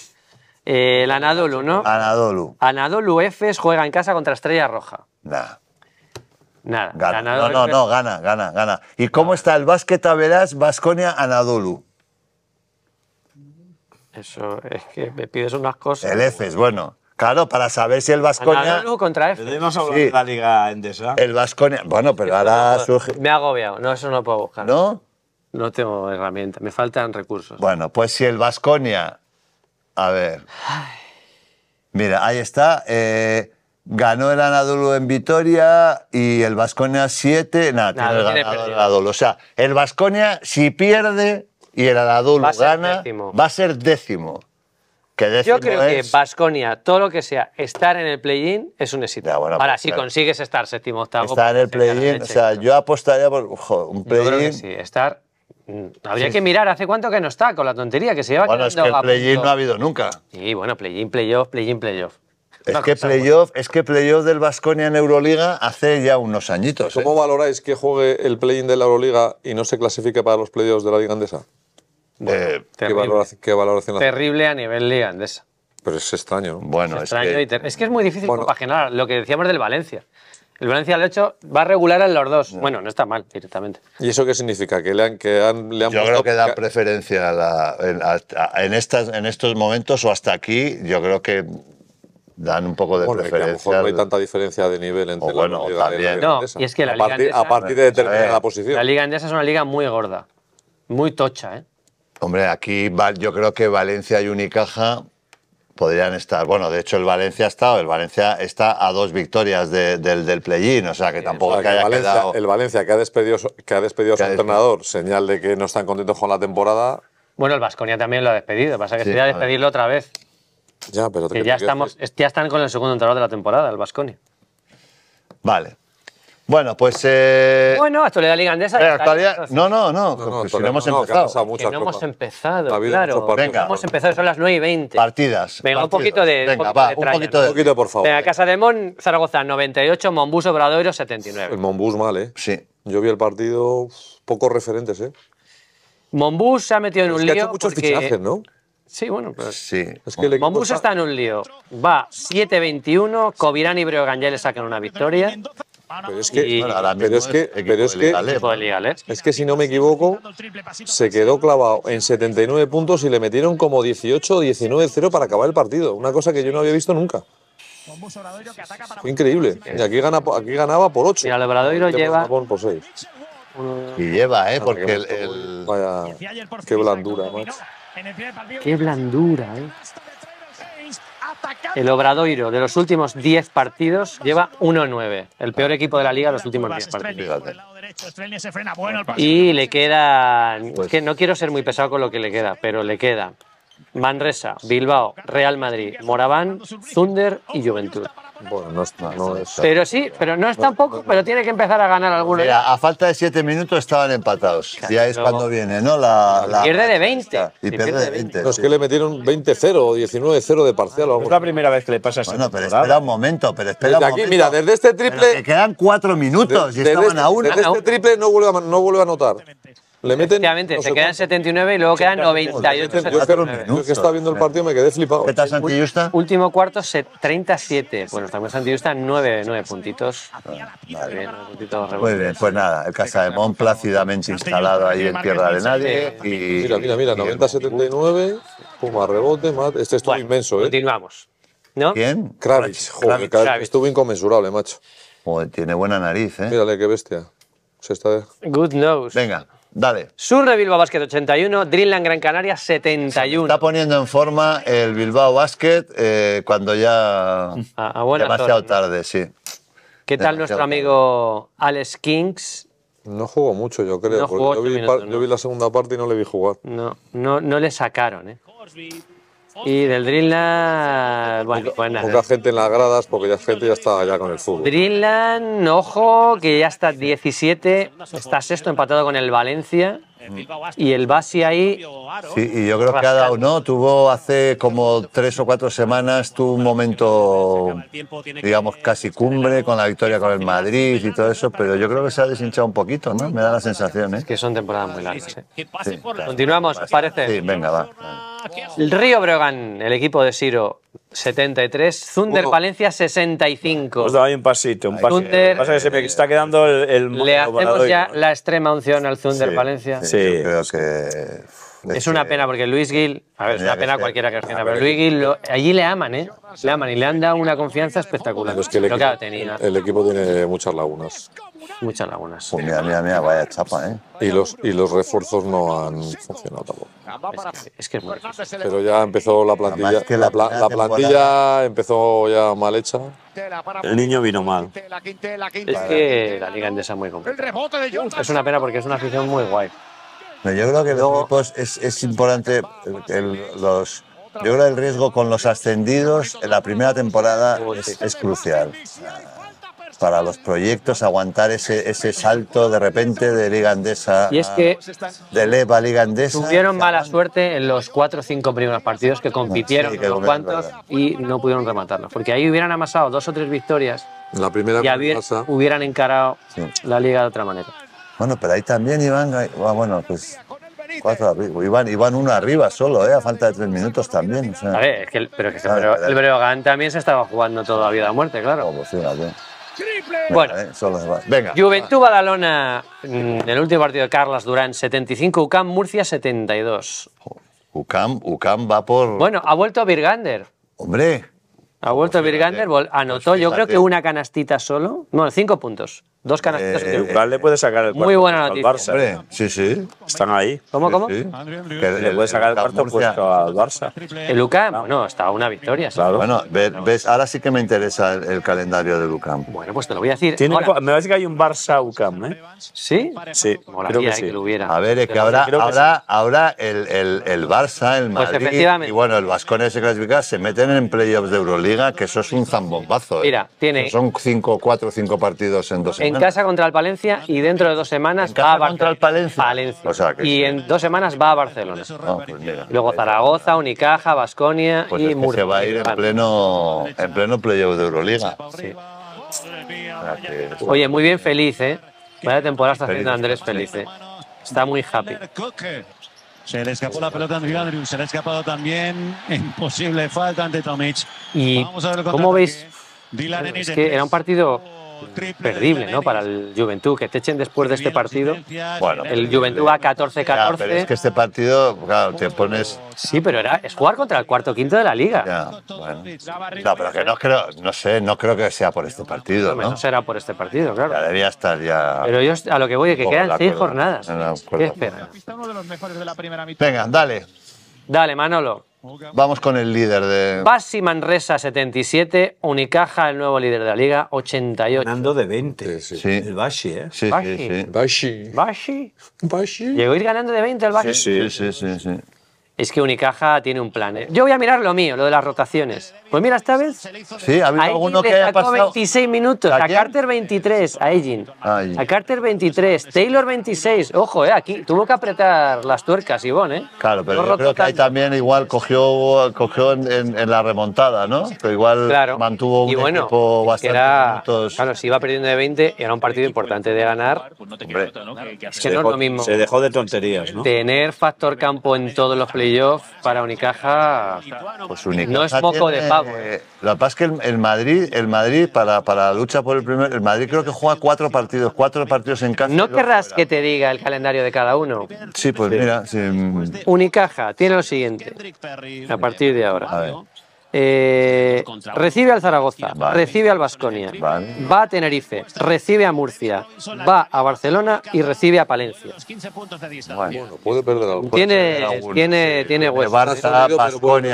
Eh, el Anadolu, ¿no? Anadolu. Anadolu Efes juega en casa contra Estrella Roja. Nah. Nada. Gana. No, no, no, gana, gana, gana. ¿Y cómo está el básquet, verás, Vasconia, Anadolu? Eso, es que me pides unas cosas. El EFES, bueno. Claro, para saber si el Anadolu contra F. la Liga Endesa. El Basconia. Bueno, pero ahora surge. Me ha agobiado. No, eso no puedo buscar. ¿No? No tengo herramienta. Me faltan recursos. Bueno, pues si el Basconia. A ver. Mira, ahí está. Eh, ganó el Anadolu en Vitoria y el Vasconia 7, nada, tiene, ganado el Anadolu. O sea, el Vasconia si pierde y el Anadolu gana, va a ser décimo. Que décimo Yo creo que Vasconia, todo lo que sea, estar en el play-in es un éxito. para Ahora, pues, si consigues estar séptimo, octavo. Estar en pues el play-in, o sea, yo apostaría por ojo, un play-in. Sí, estar. Mm, habría que mirar hace cuánto que no está con la tontería que se lleva. Bueno, es que el play-in no ha habido nunca. Sí, bueno, play-in, play-off, play-in, play-off. Es que, playoff, es que playoff del Basconia en Euroliga hace ya unos añitos. ¿Cómo ¿eh? valoráis que juegue el play-in de la Euroliga y no se clasifique para los playoffs de la Liga Andesa? Eh, ¿qué, valoración, Terrible a nivel Liga Andesa. Pero es extraño. Bueno, es, que... es, muy difícil compaginar lo que decíamos del Valencia. El Valencia de hecho va a regular a los dos. Bueno, no está mal directamente. ¿Y eso qué significa? Que le han, que han, le han Yo creo que da preferencia en, estas, en estos momentos o hasta aquí. Yo creo que dan un poco de a lo mejor no hay tanta diferencia de nivel entre bueno, Liga Y es que la a Liga Andesa, a partir de determinada la posición. La Liga Andesa es una liga muy gorda, muy tocha, ¿eh? Hombre, aquí yo creo que Valencia y Unicaja podrían estar. Bueno, de hecho el Valencia ha estado, el Valencia está a dos victorias del, del play-in, o sea que tampoco que El Valencia que ha despedido, que ha despedido a su entrenador, señal de que no están contentos con la temporada. Bueno, el Vasconia también lo ha despedido, pasa que sería despedirlo otra vez. Ya, pero ya, estamos, ya están con el segundo entrenador de la temporada, el Vasconi. Vale. Bueno, pues. Eh... Bueno, actualidad ligandesa eh, No, no, no. no, hemos empezado. Que no hemos empezado. claro. Venga. Hemos empezado, son las 9 y 20. Partidas. Venga, un poquito de. Venga, un poquito de. por favor. Venga, Casa de Mon, Zaragoza 98, Monbus Obradoiro 79. El Monbus mal, ¿eh? Sí. Yo vi el partido, pocos referentes, ¿eh? Monbus se ha metido en es un que lío. Ha hecho muchos fichajes, ¿no? Sí, bueno, pero… Pues, sí. Es que está en un lío. Va 7-21, Covirán y Breogán ya le sacan una victoria. Pero es que, pero es que, pero es que, ¿eh? ¿eh? es que si no me equivoco, se quedó clavado en 79 puntos y le metieron como 18 19-0 para acabar el partido. Una cosa que yo no había visto nunca. Fue increíble. Y aquí, gana, aquí ganaba por 8. Y al Obradoiro lleva. Y lleva, ¿eh? Porque el. Vaya, qué blandura, Max. Qué blandura, ¿eh? El Obradoiro de los últimos 10 partidos lleva 1-9. El peor equipo de la liga de los últimos 10 partidos. Y le queda. Pues que no quiero ser muy pesado con lo que le queda, pero le queda Manresa, Bilbao, Real Madrid, Moraván, Zunder y Juventud. Bueno, no, está, no está. Pero sí, pero no es tampoco, pero tiene que empezar a ganar alguno. Mira, a falta de 7 minutos estaban empatados. ya es cuando viene, ¿no? La, la pierde de 20. Y pierde, de 20. No, es que le metieron 20-0 o 19-0 de parcial. Ah, es la primera vez que le pasa así. Bueno, pero espera un momento, pero espera desde un aquí, momento. Mira, desde este triple. que quedan 4 minutos y estaban este, a uno. Desde este triple no vuelve a, no vuelve a anotar. Le meten se quedan 79 y luego quedan 98. yo, que estaba viendo el partido me quedé flipado. ¿Qué tal Último cuarto, 37. Bueno, también Santillusta, 9, 9 puntitos. Muy bien, pues nada, el Casa Casademón plácidamente instalado ahí en tierra de nadie. mira, mira, mira, 90-79, puma, rebote, mat. Este estuvo inmenso, ¿eh? Continuamos. ¿No? ¿Quién? Kravitz, joder, estuvo inconmensurable, macho. tiene buena nariz, ¿eh? Mírale qué bestia. Se está... Good nose. Venga. Dale. Surre Bilbao Basket 81, Dreamland Gran Canaria 71. Está poniendo en forma el Bilbao Basket eh, cuando ya. [laughs] demasiado tarde, sí. ¿Qué tal nuestro amigo Alex Kings? No jugó mucho, yo creo. yo, vi la segunda parte y no le vi jugar. No, no, no le sacaron, ¿eh? Y del Dreamland, bueno, Poca gente en las gradas porque ya gente ya está allá con el fútbol. Dreamland, ojo, que ya está 17, está sexto empatado con el Valencia y el Basi ahí. Sí, y yo creo que ha dado, ¿no? Tuvo hace como tres o cuatro semanas, tuvo un momento, digamos, casi cumbre con la victoria con el Madrid y todo eso, pero yo creo que se ha deshinchado un poquito, ¿no? Me da la sensación, ¿eh? Es que son temporadas muy largas. ¿eh? Continuamos, parece. Sí, venga, va. El Río brogan el equipo de Siro, 73, Zunder Palencia 65. Os doy un pasito, un pasito. pasa que se me está quedando el, Le hacemos ya la extrema unción al Zunder Palencia. Sí, Yo creo que es, una pena porque Luis Gil, a ver, es una pena cualquiera que quiera, pero Luis Gil, allí le aman, ¿eh? Le aman y le han dado una confianza espectacular. que el, equipo, el equipo tiene muchas lagunas. Muchas lagunas. Pues mira, mira, mira, vaya chapa, ¿eh? Y los, y los refuerzos no han funcionado tampoco. Es que es, muy Pero ya empezó la plantilla. la, plantilla empezó ya mal hecha. El niño vino mal. Es que la liga en es muy complicada. Es una pena porque es una afición muy guay yo creo que es, importante el, Yo creo que el riesgo con los ascendidos en la primera temporada es, crucial para los proyectos aguantar ese, ese salto de repente de Liga Andesa y es que de Leva Liga Andesa. Tuvieron mala suerte en los cuatro o cinco primeros partidos que compitieron cuantos y no pudieron rematarlos, porque ahí hubieran amasado dos o tres victorias la y hubieran, encarado la liga de otra manera. Bueno, pero ahí también iban, ah, bueno, pues cuatro arriba. Iván, uno arriba solo, ¿eh? a falta de tres minutos también. O sea. a ver, es que el, pero, el, Breogán también se estaba jugando toda vida a muerte, claro. Oh, pues Venga, bueno, eh, solo Venga. Juventud Badalona, en mm, el último partido de Carlas Durán, 75, UCAM Murcia, 72. UCAM, UCAM va por... Bueno, ha vuelto a Virgander. Hombre. Ha vuelto pues a Virgander, anotó pues yo creo que una canastita solo. Bueno, cinco puntos. Dos canastas. Eh, eh le puede sacar el cuarto. Muy buena noticia. Al Barça. Hombre, sí, sí. Están ahí. ¿Cómo, cómo? le puede sacar el cuarto puesto al Barça. El UCAM no. bueno, está una victoria. Claro. Bueno, ves, ahora sí que me interesa el, calendario de UCAM Bueno, pues te lo voy a decir. Me parece que hay un Barça ucam ¿eh? ¿Sí? Sí, que lo hubiera. A ver, es que ahora, ahora, ahora el, el, Barça, el pues Madrid y bueno, el Vascones se clasifica, se meten en playoffs de Euroliga, que eso es un zambombazo. ¿eh? Mira, tiene... Son cinco, cuatro, cinco partidos en dos semanas casa contra el Palencia y dentro de dos semanas va a Barcelona. El Palencia. O sea, y en dos semanas va a Barcelona. Ah, pues luego Zaragoza, Unicaja, Basconia pues y es que Murcia. Se va a ir en pleno, en pleno playoff de Euroliga. Oye, muy bien feliz, ¿eh? Vaya temporada está haciendo Andrés feliz, ¿eh? Está muy happy. Se le escapó la pelota a Andrés, se le ha escapado también. Imposible falta ante Tomic. Y ¿Cómo veis? que era un partido perdible, ¿no? Para el Juventud, que te echen después de este partido. Bueno, el Juventud a 14-14. es que este partido, claro, te pones. Sí, pero era, es jugar contra el cuarto quinto de la liga. bueno. No, pero que no creo, no sé, no creo que sea por este partido. No, será por este partido, claro. debería estar ya. Pero yo a lo que voy, que quedan seis jornadas. ¿Qué esperas Venga, dale. Dale, Manolo. Vamos con el líder de. Basi Manresa 77, Unicaja el nuevo líder de la liga 88. Ganando de 20. Sí, sí. El Basi, ¿eh? Sí, Bashi. Bashi. Bashi. Bashi. Llegó a ir ganando de 20 el Bashi. Sí, sí, sí, sí. Es que Unicaja tiene un plan. ¿eh? Yo voy a mirar lo mío, lo de las rotaciones. Pues mira, esta vez. Sí, ha habido alguno que haya pasado. 26 minutos, a, Carter 23, a Egin. A Carter 23, Taylor 26. Ojo, eh, aquí tuvo que apretar las tuercas, Ivonne. ¿eh? Claro, pero creo que ahí también igual cogió, cogió en, la remontada, ¿no? Pero igual mantuvo un equipo bastante. Claro, si iba perdiendo de 20, era un partido importante de ganar. Pues que no es lo mismo. Se dejó de tonterías, ¿no? Tener factor campo en todos los y yo, para Unicaja pues no es poco de pago La verdad que es que el, Madrid, el Madrid para, para la lucha por el primer, el Madrid creo que juega cuatro partidos, cuatro partidos en casa. No querrás que te diga el calendario de cada uno. Sí, pues mira. Unicaja tiene lo siguiente a partir de ahora. Eh, recibe al Zaragoza, recibe al Vasconia, va a Tenerife, recibe a Murcia, va a Barcelona y recibe a Palencia. Bueno, puede ¿eh? Tiene, tiene, tiene Barça,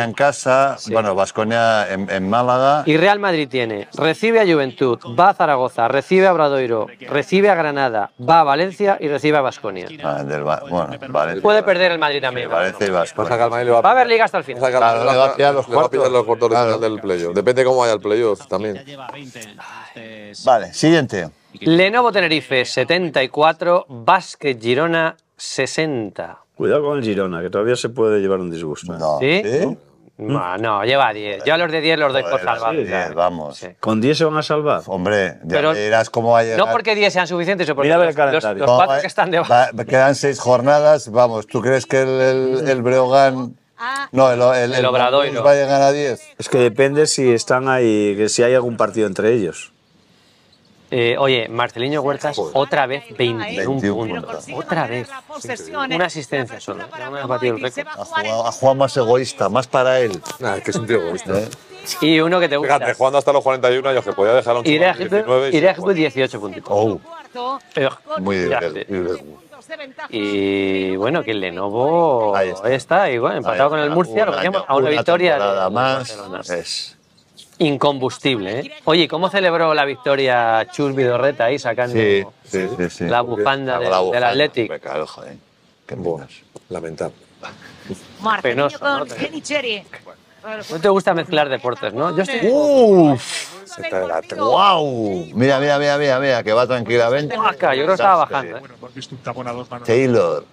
en casa, bueno, Vasconia en, Málaga. Y Real Madrid tiene, recibe a Juventud, va a Zaragoza, recibe a Bradoiro, recibe a Granada, va a Valencia y recibe a Vasconia. Ah, puede perder el Madrid también. Va a haber liga hasta el final. Depende de Depende cómo vaya el playoff también. Vale, siguiente. Lenovo Tenerife 74, Basket Girona 60. Cuidado con el Girona, que todavía se puede llevar un disgusto. No. ¿Sí? No, lleva 10. Yo a los de 10 los doy por salvar. vamos. ¿Con 10 se van a salvar? Hombre, ya cómo va a llegar. No porque 10 sean suficientes, o porque Mira los, los, los cuatro que están debajo. quedan 6 jornadas, vamos. ¿Tú crees que el, el, el Breogán no, el, el, el, el va a llegar a 10. Es que depende si están ahí, si hay algún partido entre ellos. Eh, oye, Marcelinho Huertas otra vez 21, puntos. Otra vez. ¿eh? Una asistencia solo. Ha batido el récord. Ha jugado, más egoísta, más para él. que es un tío egoísta. ¿Eh? Y uno que te gusta. Fíjate, jugando hasta los 41 yo que podía dejar un chico. Iré a 19 18 puntitos. Oh. Muy bien. Y bueno, que el Lenovo ahí está, y igual, empatado con el Murcia, lo año, a una, victoria. Nada más. Es. Incombustible, ¿eh? Oye, ¿cómo celebró la victoria Chus Vidorreta ahí sacando la bufanda del Athletic? Qué buenas. Lamentable. Marcos, con no te gusta mezclar deportes, ¿no? Yo estoy... ¡Uf! Se ¡Wow! Mira, mira, mira, mira, mira, que va pues este tranquilamente. yo creo que estaba bajando. ¿eh? Pues Taylor.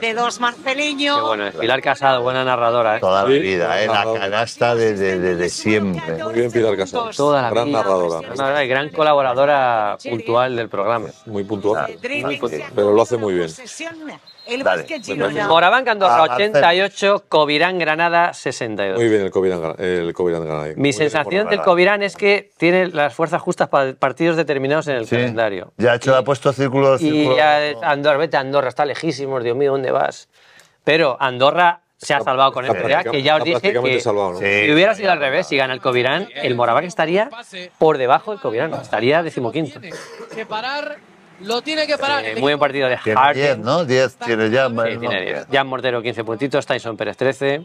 De dos Marceliño. Qué bueno, es Pilar Casado, buena narradora. ¿eh? Toda la vida, ¿eh? la canasta desde de, siempre. Muy bien, Pilar Casado. Toda la gran narradora. gran colaboradora puntual del programa. Muy puntual. Muy puntual. Pero lo hace muy bien. El Andorra pues 88, ah, Covirán Granada 62. Muy bien el Covirán, el Covirán Granada. Mi sensación del Covirán es que tiene las fuerzas justas para partidos determinados en el calendario. Ya ha hecho, ha puesto círculos. Y ya Andorra, vete Andorra, está lejísimo, Dios mío, ¿dónde vas? Pero Andorra se ha salvado con el que ya os dije que si hubiera sido al revés, si gana el Covirán, el que estaría por debajo del Covirán, estaría decimoquinto. Separar lo tiene que parar. Eh, muy buen partido de tiene Harden. 10, ¿no? 10 tiene ya. Sí, tiene 10. Jan Mortero, 15 puntitos. Tyson Pérez, 13.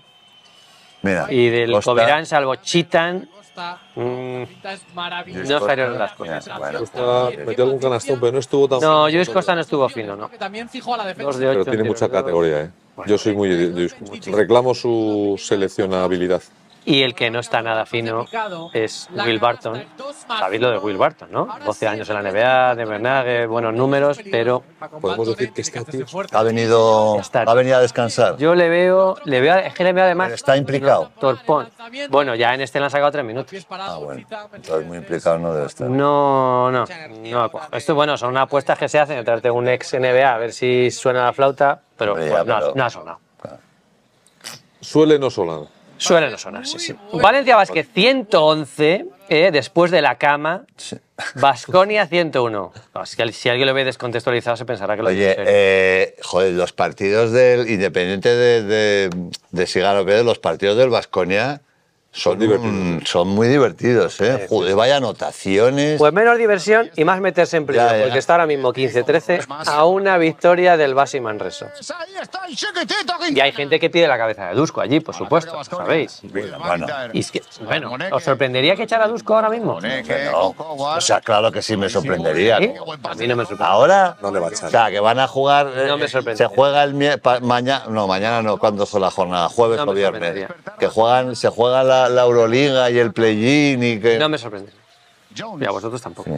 Mira, y del Costa. Coberán, salvo Chitan. Mm, no salieron las cosas. Bueno, Costa metió algún canastón, pero no estuvo tan No, Luis Costa no estuvo fino, ¿no? También fijo a la defensa. Pero tiene mucha categoría, ¿eh? Yo soy muy. Reclamo su seleccionabilidad. Y el que no está nada fino es Will Barton. Sabéis lo de Will Barton, ¿no? 12 años en la NBA, de Bernague, buenos números, pero... Podemos decir que está ha venido, ha venido a descansar. Yo le veo, le veo, es que además... está implicado. Torpón. Bueno, ya en este le han sacado tres minutos. Ah, bueno. muy implicado no debe estar. No, no. no esto, bueno, son apuestas que se hacen detrás un ex NBA, a ver si suena la flauta, pero, no, ha sonado. Suele no sonar. Suelen sonarse, sí. Valencia Vázquez 111, eh, después de la cama. Basconia 101. si alguien lo ve descontextualizado se pensará que lo Oye, eh, joder, los partidos del. Independiente de, de, de los partidos del Basconia son, muy divertidos, ¿eh? vaya anotaciones. Pues menos diversión y más meterse en primero, porque está ahora mismo 15-13 a una victoria del Basi Manreso pues Y hay gente que pide la cabeza de Dusko allí, por supuesto, ¿sabéis? Bueno, ¿os sorprendería que echara a Dusko ahora mismo? No, o sea, claro que sí me sorprendería. A mí no me sorprendería. Ahora, O sea, que van a jugar. Eh, se juega el mañana, no, mañana no, cuando son la jornada? Jueves o viernes. Que juegan, se juega la la, Euroliga y el play-in y que... No me sorprende. Y a vosotros tampoco.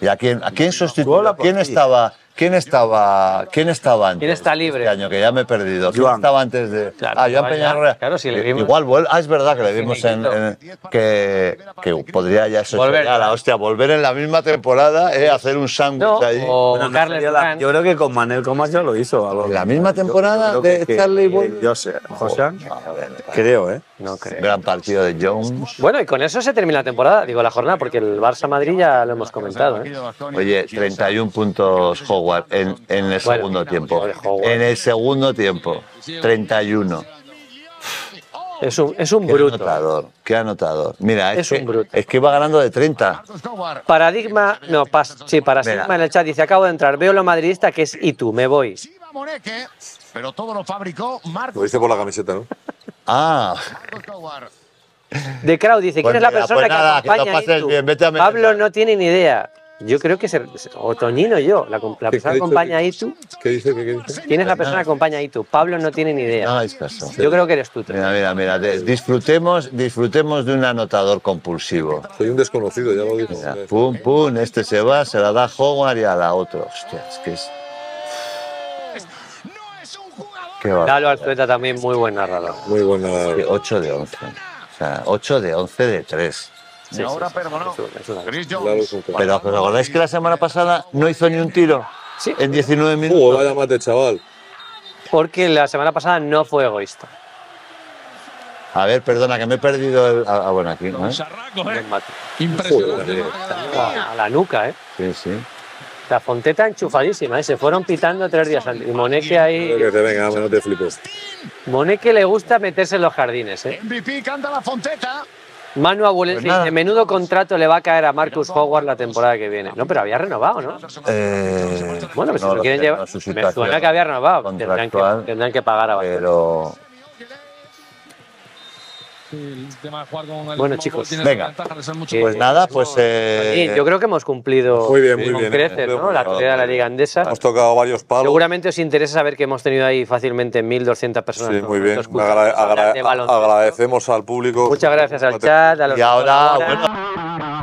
¿Y a quién, a quién sustituyó? ¿Quién estaba ¿Quién estaba, ¿Quién estaba antes? ¿Quién está este libre? Este año que ya me he perdido. ¿Quién estaba antes de.? ah, yo Peñarroya. Claro, si le vimos. Igual, ah, es verdad que le vimos en. que, podría ya volver. a la hostia, volver en la misma temporada, eh, hacer un sándwich ahí. O yo creo que con Manel Comas ya lo hizo. ¿La misma temporada de Charlie Boy. Yo sé, José. creo, ¿eh? No creo. Gran partido de Jones. Bueno, y con eso se termina la temporada, digo la jornada, porque el Barça-Madrid ya lo hemos comentado. ¿eh? Oye, 31 puntos juego en, el segundo tiempo. En el segundo tiempo, 31. Es un, es un bruto. qué anotador. Mira, es, que, Es que va ganando de 30. Paradigma, no, sí, Paradigma en el chat dice: Acabo de entrar, veo lo madridista que es y tú, me voy. Pero todo lo fabricó viste por la camiseta, ¿no? ah. [laughs] De Crowd dice: ¿Quién pues es la persona pues que Pablo no tiene ni idea. Yo creo que es otoñino yo. La, la persona acompaña ahí tú. ¿Qué dice? ¿Qué, qué dice? qué dice quién es la persona que acompaña ahí tú? Pablo no tiene ni idea. No ah, es Yo creo que eres tú. Mira, mira, mira. Disfrutemos, disfrutemos de un anotador compulsivo. Soy un desconocido, ya lo digo. Mira, pum, pum, este se va, se la da Howard y a la otra. Hostia, es que es. Qué Lalo Alzueta también, muy buen narrador. Muy buen narrador. 8 de 11. O sea, 8 de 11 de 3. Sí, ahora Pero ¿os acordáis que la semana pasada no hizo ni un tiro en 19 minutos? vaya mate, chaval. Porque la semana pasada no fue egoísta. A ver, perdona, que me he perdido el. Ah, ah bueno, aquí. ¿eh? ¿eh? Impresionante. a la nuca, ¿eh? Sí, sí. La fonteta enchufadísima, ¿eh? se fueron pitando tres días antes. Y Moneque ahí. que venga, no te Moneque le gusta meterse en los jardines, ¿eh? MVP canta la fonteta. Manu Abulense pues menudo contrato le va a caer a Marcus Howard la temporada que viene. No, pero había renovado, ¿no? Eh, bueno, pues si lo quieren llevar... Me suena que había renovado. Tendrán que, tendrán que, pagar a Pero bueno, chicos, venga. Eh, pues nada, pues. Eh, yo creo que hemos cumplido crecer, ¿no? La actividad de la Liga Andesa. Hemos tocado varios palos. Seguramente os interesa saber que hemos tenido ahí fácilmente 1.200 personas. Sí, muy bien. agradecemos al público. Muchas gracias al chat. y ahora,